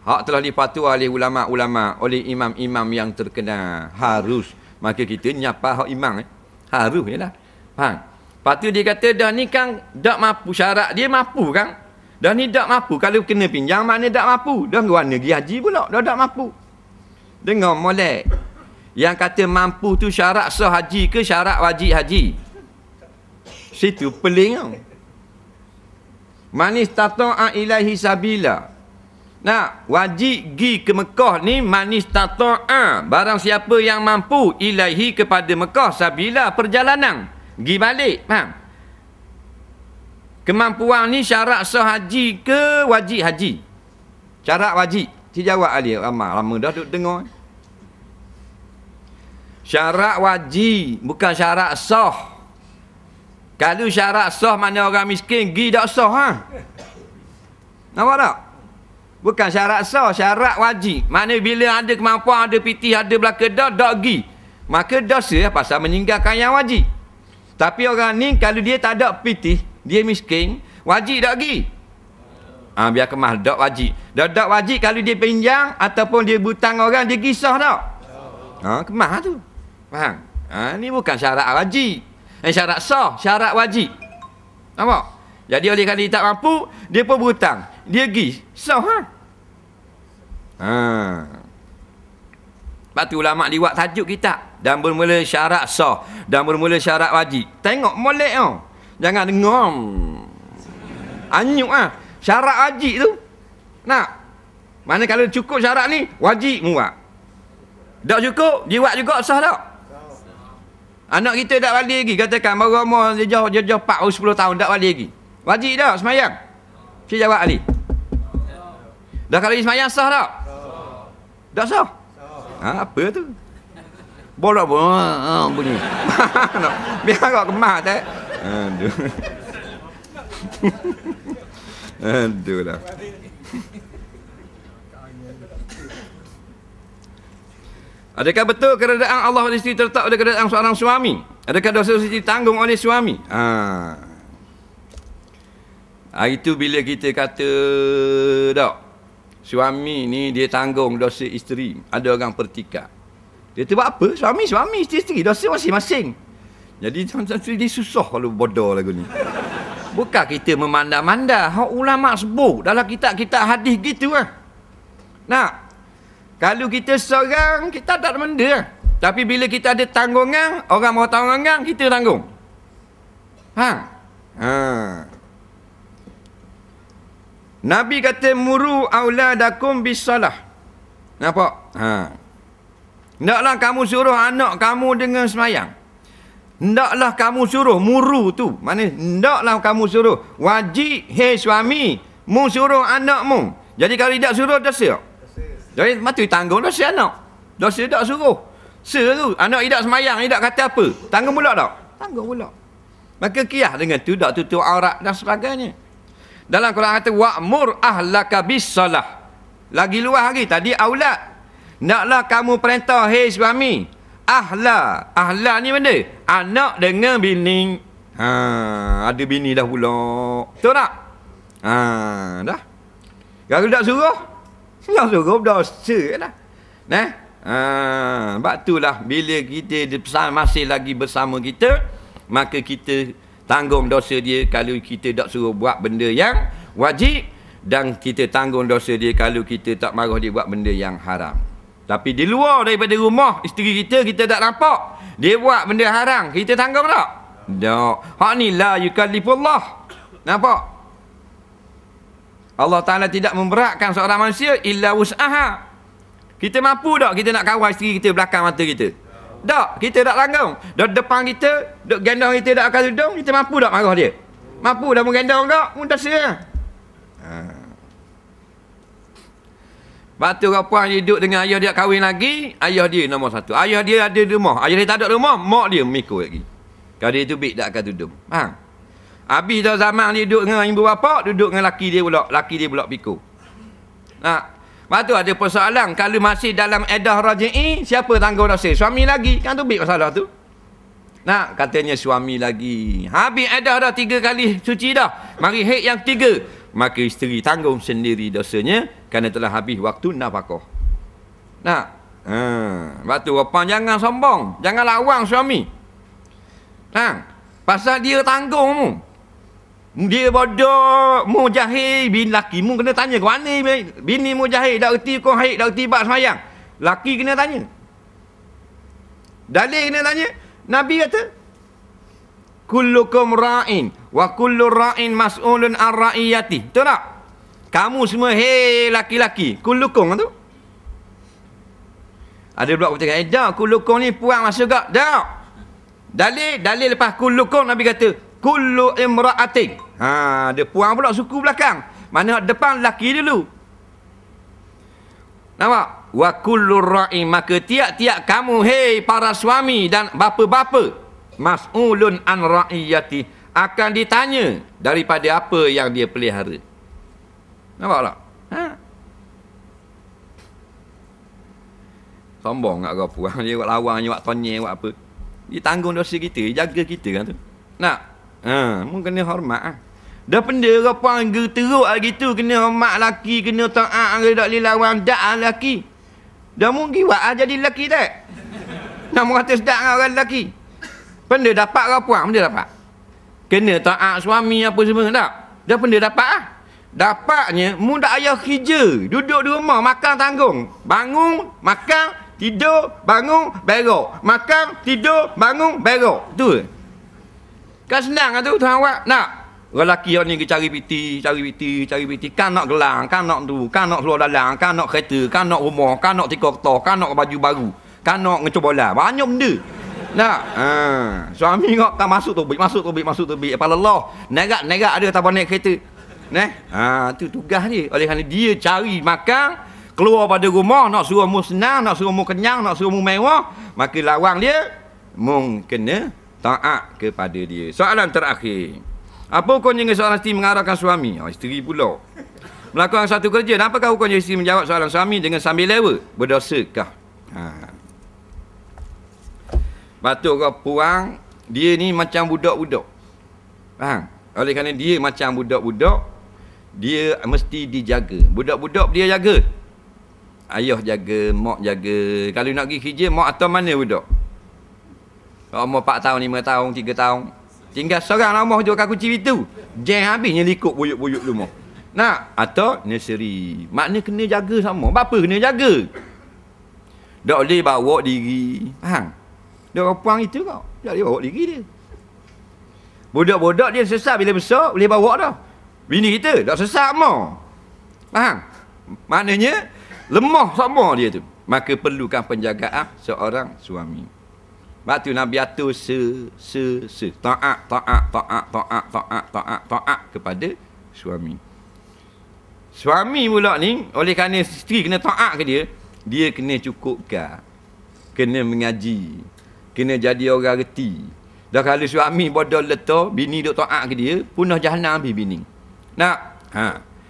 hak telah dipatuhi oleh ulama-ulama, oleh imam-imam yang terkenal. Harus maka kita nyapa hak imam eh. Harus jelah. Faham? Patu dia kata dah ni kan dak mampu syarat dia mampu kang. Dah ni tak mampu. Kalau kena pinjam, mana tak mampu. Dah ke mana pergi haji pula. Dah tak mampu. Dengar molek. Yang kata mampu tu syarat sah haji ke syarat wajib haji? Situ peling. tau. Manis tata'a ilahi sabila. Nah, wajib gi ke Mekah ni manis tata'a. Barang siapa yang mampu ilahi kepada Mekah sabila perjalanan. Gi balik, faham? Kemampuan ni syarat sehaji ke wajib haji? Syarat wajib. Si jawab Ali, lama, lama dah duduk dengar. Syarat wajib bukan syarat sah. Kalau syarat sah mana orang miskin pergi tak sah ha? Nampak tak? Bukan syarat sah, syarat wajib. Mana bila ada kemampuan, ada piti, ada belaka dah, tak pergi. Maka dosa pasal meninggalkan yang wajib. Tapi orang ni kalau dia tak ada pitih, dia miskin wajib tak pergi ha, biar kemah tak wajib dah tak wajib kalau dia pinjam ataupun dia butang orang dia kisah tak ha, kemah lah tu faham ha, ni bukan syarat wajib eh, syarat sah syarat wajib apa jadi oleh kerana dia tak mampu dia pun butang dia pergi sah ha? ha. lepas tu ulama liwat tajuk kita dan bermula syarat sah dan bermula syarat wajib tengok molek tu oh. Jangan dengar. Anyuk ah. Syarat wajib tu. Nak. Mana kalau cukup syarat ni, wajib muak. Tak cukup, diwak juga sah tak? Anak kita tak balik lagi. Katakan baru umur dia jauh dia jauh 4 atau 10 tahun tak balik lagi. Wajib dah semayang. Si jawab Ali. Dah kalau semayang sah tak? Sah. Tak sah. Ha, apa tu? Bola bola ah, ah, bunyi. Biar kau kemah tak. And do it. and do it after. Adakah betul keredaan Allah oleh isteri terletak oleh keredaan seorang suami? Adakah dosa isteri ditanggung oleh suami? Ha. ha. Itu bila kita kata tak. Suami ni dia tanggung dosa isteri. Ada orang pertikat. Dia tu apa? Suami, suami, isteri, isteri. Dosa masing-masing. Jadi macam dia susah kalau bodoh lagu ni. Bukan kita memanda-manda. Hak ulama sebut dalam kitab-kitab hadis gitu lah. Nak? Kalau kita seorang, kita tak ada benda. Tapi bila kita ada tanggungan, orang mahu tanggungan, kita tanggung. Ha? Ha. Nabi kata, Muru auladakum bisalah. Nampak? Ha. Naklah kamu suruh anak kamu dengan semayang. Ndaklah kamu suruh muru tu. Mana ndaklah kamu suruh. Wajib hei suami. Mu suruh anakmu. Jadi kalau tidak suruh dosa. Jadi mati tanggung dosa anak. Dosa tak suruh. Se Anak tidak semayang. Tidak kata apa. Tanggung pula tak? Tanggung pula. Maka kiah dengan tu. Tak tutup aurat dan sebagainya. Dalam Quran kata. Wa'mur ahlaka bisalah. Lagi luas lagi. Tadi aulat. Ndaklah kamu perintah hei suami ahla. Ahla ni benda. Anak dengan bini. Ha, ada bini dah pula. Betul tak? Ha, dah. Kalau tak suruh, tak suruh dah sejak kan dah. Nah. Ha, sebab itulah bila kita masih lagi bersama kita, maka kita tanggung dosa dia kalau kita tak suruh buat benda yang wajib dan kita tanggung dosa dia kalau kita tak marah dia buat benda yang haram. Tapi di luar daripada rumah isteri kita, kita tak nampak. Dia buat benda haram, kita tanggung tak? Tak. Hak ni la yukallifullah. Nampak? Allah Ta'ala tidak memberatkan seorang manusia illa us'aha. Kita mampu tak kita nak kawal isteri kita belakang mata kita? Tak, kita tak langgung. Dah depan kita, dok gendong kita tak akan tudung, kita mampu tak marah dia? Mampu dah menggendong tak? Mudah serah. Haa. Batu rapuh dia duduk dengan ayah dia kahwin lagi, ayah dia nombor satu. Ayah dia ada rumah. Ayah dia tak ada rumah, mak dia mikul lagi. Kalau dia tubik, tak akan duduk. Faham? Habis dah zaman dia duduk dengan ibu bapa, duduk dengan laki dia pula. Laki dia pula pikul. Nah, Lepas tu ada persoalan. Kalau masih dalam edah raja'i, siapa tanggung dosa? Suami lagi. Kan tu tubik masalah tu. Nah katanya suami lagi. Habis edah dah tiga kali suci dah. Mari hek yang tiga. Maka isteri tanggung sendiri dosanya kerana telah habis waktu nafkah. Nak. Ha, waktu apa jangan sombong, jangan lawang suami. Nah, pasal dia tanggung mu. Dia bodoh, mu jahil, bini laki mu kena tanya ke mana bini mu jahil, tak reti kau haid, tak reti bab semayang. Laki kena tanya. Dalil kena tanya. Nabi kata, Kullukum ra'in, wa kullu ra'in mas'ulun ar-ra'iyati. Betul tak? Kamu semua hei laki-laki, kulukong lah tu. Ada buat kata, eh jauh kulukong ni puang masa juga, jauh. Dalil, dalil lepas kulukong Nabi kata, kulu imra'atin. Ha, dia puang pula suku belakang. Mana depan laki dulu. Nampak? Wa kullu ra'i maka tiap-tiap kamu hei para suami dan bapa-bapa mas'ulun an ra'iyati akan ditanya daripada apa yang dia pelihara. Nampak tak? Ha? Sombong nak kau puan. Dia buat lawan, dia buat tonye, buat apa. Dia tanggung dosa kita, dia jaga kita kan tu. Nak? Ha, mung kena hormat ah. Dah benda kau puan teruk lah gitu. Kena hormat laki, kena taat, kena tak boleh lawan. Dak lah laki. Dah mung pergi buat lah jadi laki tak? Nak merata sedap dengan orang laki. Benda dapat kau puang, benda dapat. Kena taat suami apa semua tak? Dah benda dapat ah. Dapatnya muda ayah kerja Duduk di rumah makan tanggung Bangun, makan, tidur, bangun, berok Makan, tidur, bangun, berok Itu Kan senang kan tu tuan awak nak Lelaki orang ni pergi cari piti, cari piti, cari piti Kan nak gelang, kan nak tu, kan nak keluar dalam Kan nak kereta, kan nak rumah, kan nak tikar kertas Kan nak baju baru, kan nak ngecoba lah Banyak benda nak ha. Suami kau kan masuk tu Masuk tu Masuk tu Apa lelah Negak-negak ada Tak naik kereta Nah, Ha tu tugas dia. Oleh kerana dia cari makan, keluar pada rumah nak suruh mu senang, nak suruh mu kenyang, nak suruh mu mewah, maka lawang dia mu kena taat kepada dia. Soalan terakhir. Apa hukumnya dengan seorang isteri mengarahkan suami? Oh, isteri pula. Melakukan satu kerja. Kenapakah hukumnya isteri menjawab soalan suami dengan sambil lewa? Berdosakah? Ha. Batu kau puang, dia ni macam budak-budak. Faham? Oleh kerana dia macam budak-budak, dia mesti dijaga. Budak-budak dia jaga. Ayah jaga, mak jaga. Kalau nak pergi kerja, mak atau mana budak? Umur 4 tahun, 5 tahun, 3 tahun. Tinggal seorang rumah jual kunci itu. Jeng habisnya likut buyuk-buyuk rumah. Nak? Atau nursery. Maknanya kena jaga sama. Bapa kena jaga. Tak boleh bawa diri. Faham? Dia orang puang itu kau. Tak boleh bawa diri dia. Budak-budak dia sesat bila besar, boleh bawa dah. Bini kita tak sesak mo. Faham? Maknanya lemah sama dia tu. Maka perlukan penjagaan seorang suami. Sebab tu Nabi atur se, se, se. Ta'ak, ta'ak, ta'ak, ta'ak, ta'ak, ta'ak, ta'ak kepada suami. Suami pula ni, oleh kerana isteri kena ta'ak ke dia, dia kena cukupkan. Kena mengaji. Kena jadi orang reti. Dah kalau suami bodoh letoh, bini duk ta'ak ke dia, punah jahannam habis bini. bini. Nak. Ha.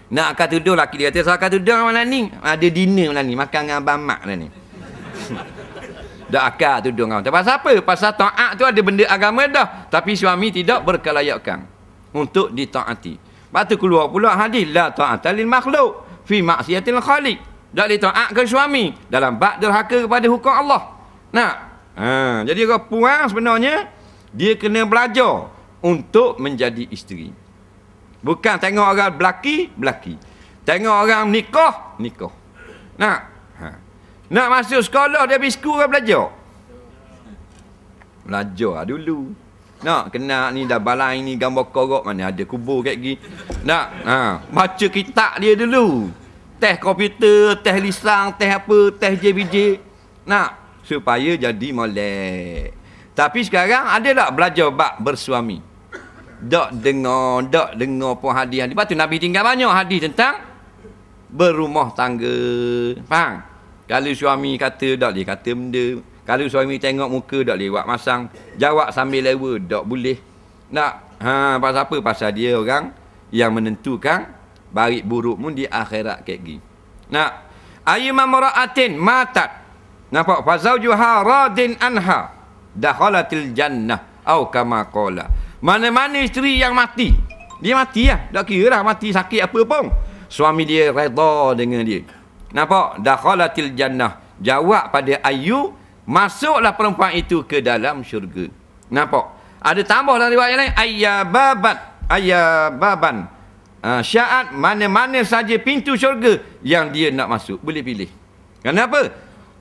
Nak akan tuduh laki dia kata, saya akan tuduh malam ni. Ada dinner malam ni. Makan dengan Abang Mak malam ni. Dah akal tuduh kau. Tapi pasal apa? Pasal ta'at tu ada benda agama dah. Tapi suami tidak berkelayakan. Untuk dita'ati. Lepas tu keluar pula hadis. La ta'atalil makhluk. Fi maksiatil khalik. Tak boleh ta'at ke suami. Dalam bak derhaka kepada hukum Allah. Nak? Ha. Jadi kau puan sebenarnya. Dia kena belajar. Untuk menjadi isteri. Bukan tengok orang belaki, belaki. Tengok orang nikah, nikah. Nak? Ha. Nak masuk sekolah dia habis skul kan belajar? Belajar lah dulu. Nak kena ni dah balai ni gambar korok mana ada kubur kat gini. Nak? Ha. Baca kitab dia dulu. Teh komputer, teh lisang, teh apa, teh JBJ. Nak? Supaya jadi molek. Tapi sekarang ada tak belajar bak bersuami? Tak dengar, tak dengar pun hadis-hadis. Lepas tu Nabi tinggal banyak hadis tentang berumah tangga. Faham? Kalau suami kata, tak boleh kata benda. Kalau suami tengok muka, tak boleh buat masang. Jawab sambil lewa, tak boleh. Nak, ha, pasal apa? Pasal dia orang yang menentukan baik buruk pun di akhirat kek gi. Nak, ayyuma mara'atin matat. Nampak fazaujuha radin anha dakhalatil jannah au kama kola. Mana-mana isteri yang mati Dia mati lah Tak kira lah mati sakit apa pun Suami dia reda dengan dia Nampak? Dakhalatil jannah Jawab pada ayu Masuklah perempuan itu ke dalam syurga Nampak? Ada tambah dalam riwayat lain Ayyababat Ayyababan uh, ah, Syaat mana-mana saja pintu syurga Yang dia nak masuk Boleh pilih Kenapa?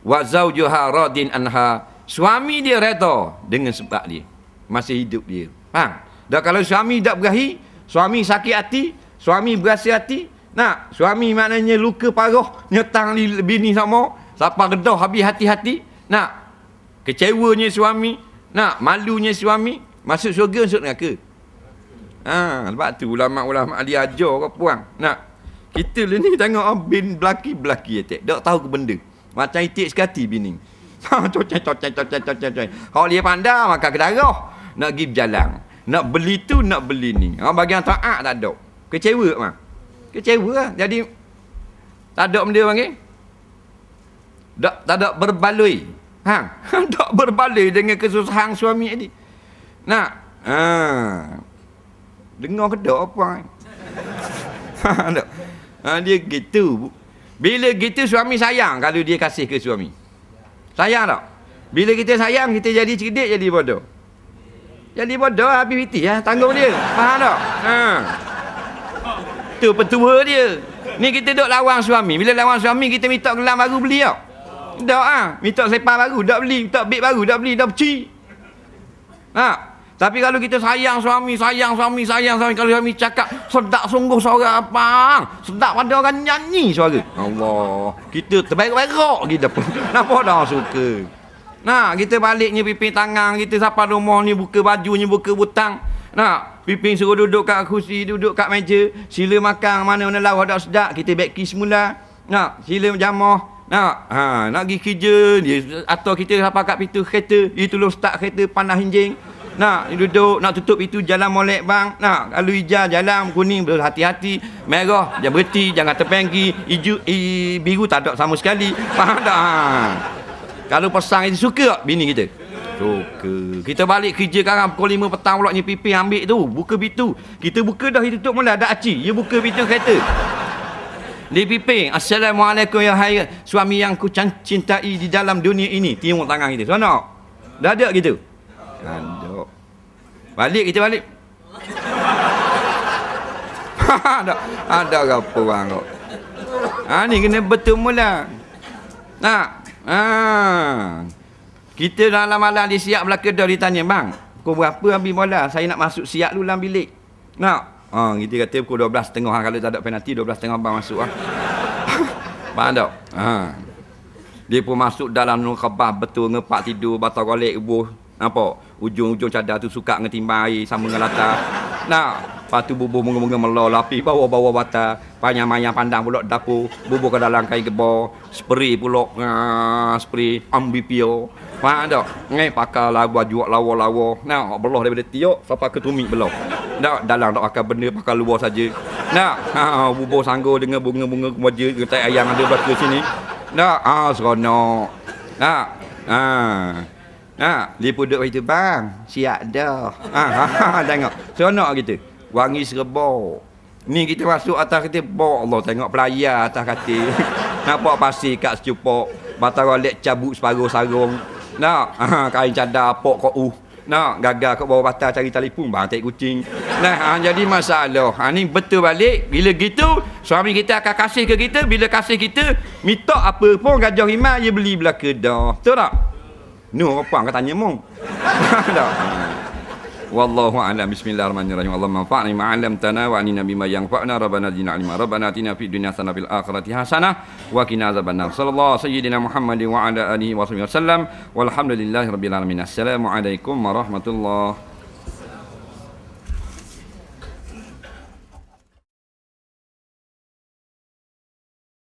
Wa Wazawjuha radin anha Suami dia reda dengan sebab dia masih hidup dia. Faham? Dan kalau suami tak berahi, suami sakit hati, suami berasa hati, Nah, suami maknanya luka paruh, nyetang di bini sama, siapa redah habis hati-hati, Nah, kecewanya suami, Nah, malunya suami, masuk surga, masuk neraka. Ha, sebab tu ulama-ulama ahli ajar kau puang. Nah, kita lah ni tengok oh, bin belaki-belaki ya, tak. Tak tahu ke benda. Macam itik sekati bini. Ha, cocai, cocai, cocai, cocai, cocai. Kalau dia pandang, maka kedarah nak pergi berjalan nak beli tu nak beli ni orang bagian taat tak ada kecewa mah kecewa lah. jadi tak ada benda panggil tak tak ada berbaloi ha tak berbaloi dengan kesusahan suami tadi nak ha dengar kedak apa kan ha, dia gitu bila gitu suami sayang kalau dia kasih ke suami sayang tak bila kita sayang kita jadi cerdik jadi bodoh jadi bodoh lah Habis witi lah Tanggung dia Faham tak? Ha. Tu petua dia Ni kita duk lawang suami Bila lawang suami Kita minta gelang baru beli tak? Tak ah, ha. Minta sepah baru Tak beli Minta beg baru Tak beli Tak peci ha. Tapi kalau kita sayang suami Sayang suami Sayang suami Kalau suami cakap Sedap sungguh suara apa Sedap pada orang nyanyi suara Allah Kita terbaik-baik Kita pun Kenapa dah suka Nah, kita baliknya pipi tangan kita sampai rumah ni buka bajunya buka butang. Nah, pipi suruh duduk kat kursi, duduk kat meja, sila makan mana-mana lauk ada sedap, kita beki semula. Nah, sila jamah. Nah, ha, nak pergi kerja dia atau kita sampai kat pintu kereta, dia tolong start kereta panah enjing. Nah, dia duduk nak tutup itu jalan molek bang. Nah, kalau hijau jalan kuning berhati-hati, merah jangan berhenti, jangan terpenggi, hijau i, biru tak ada sama sekali. Faham tak? Ha. Kalau pasang ini suka tak bini kita? Suka. Kita balik kerja sekarang pukul 5 petang pula ni pipi ambil tu. Buka pintu. Kita buka dah itu tutup mula ada aci. Dia buka pintu kereta. Di pipi. Assalamualaikum ya hai suami yang ku cintai di dalam dunia ini. Tiung tangan kita. Sana. Dah ada gitu. Ada. Balik kita balik. ada ada apa bang? Ha ni kena betul mula. Nah, Ha. Kita dalam malam di siap belaka dah dia tanya bang. Pukul berapa ambil bola? Saya nak masuk siap dulu dalam bilik. Nak? Ha, kita kata pukul 12.30 ha. kalau tak ada penalti 12.30 bang masuk ah. Ha. Faham tak? Ha. Dia pun masuk dalam nur betul ngepak tidur batal golek buh apa? Ujung-ujung cadar tu suka dengan timba air sama dengan latar. Nah, patu bubuh bunga-bunga melor lapi bawah bawa bata. Panyang-panyang pandang pula dapur. Bubuh ke dalam kain gebor. Spray pula. Nga, ah, spray. Ambipio. Faham tak? Ngai eh, pakar lawa juak lawa-lawa. Nah, belah daripada tiok sampai ke belah. Nah, dalam tak akan benda pakar luar saja. Nah, ha, bubuh sanggul dengan bunga-bunga kemaja. Kita ayam ada belakang sini. Nah, ah, seronok. Nah, ah. Ha, dia puduk macam tu, bang. Siap dah. Ha, ha, ha, ha tengok. Seronok kita. Wangi serbuk. Ni kita masuk atas kita, bok Allah tengok pelayar atas kata. Nampak pasir kat secupok. Batang rolet cabut separuh sarung. Nak, ha, ha kain cadar, pok kau uh. Nak, gagal kau bawa batal cari telefon, bang, tak kucing. Nah, ha, jadi masalah. Ha, ni betul balik. Bila gitu, suami kita akan kasih ke kita. Bila kasih kita, minta apa pun gajah iman, dia beli belaka dah. Betul tak? Nuh apa yang tanya mu? Tak. Wallahu a'lam bismillahirrahmanirrahim. Allah manfa'ni ma'alam tana wa anina bima yang fa'na rabbana zina alima rabbana atina fi dunia sana fil akhirati hasanah wa kina azabana. Sallallahu sayyidina Muhammadin wa ala alihi wa sallam walhamdulillahi rabbil alamin. warahmatullahi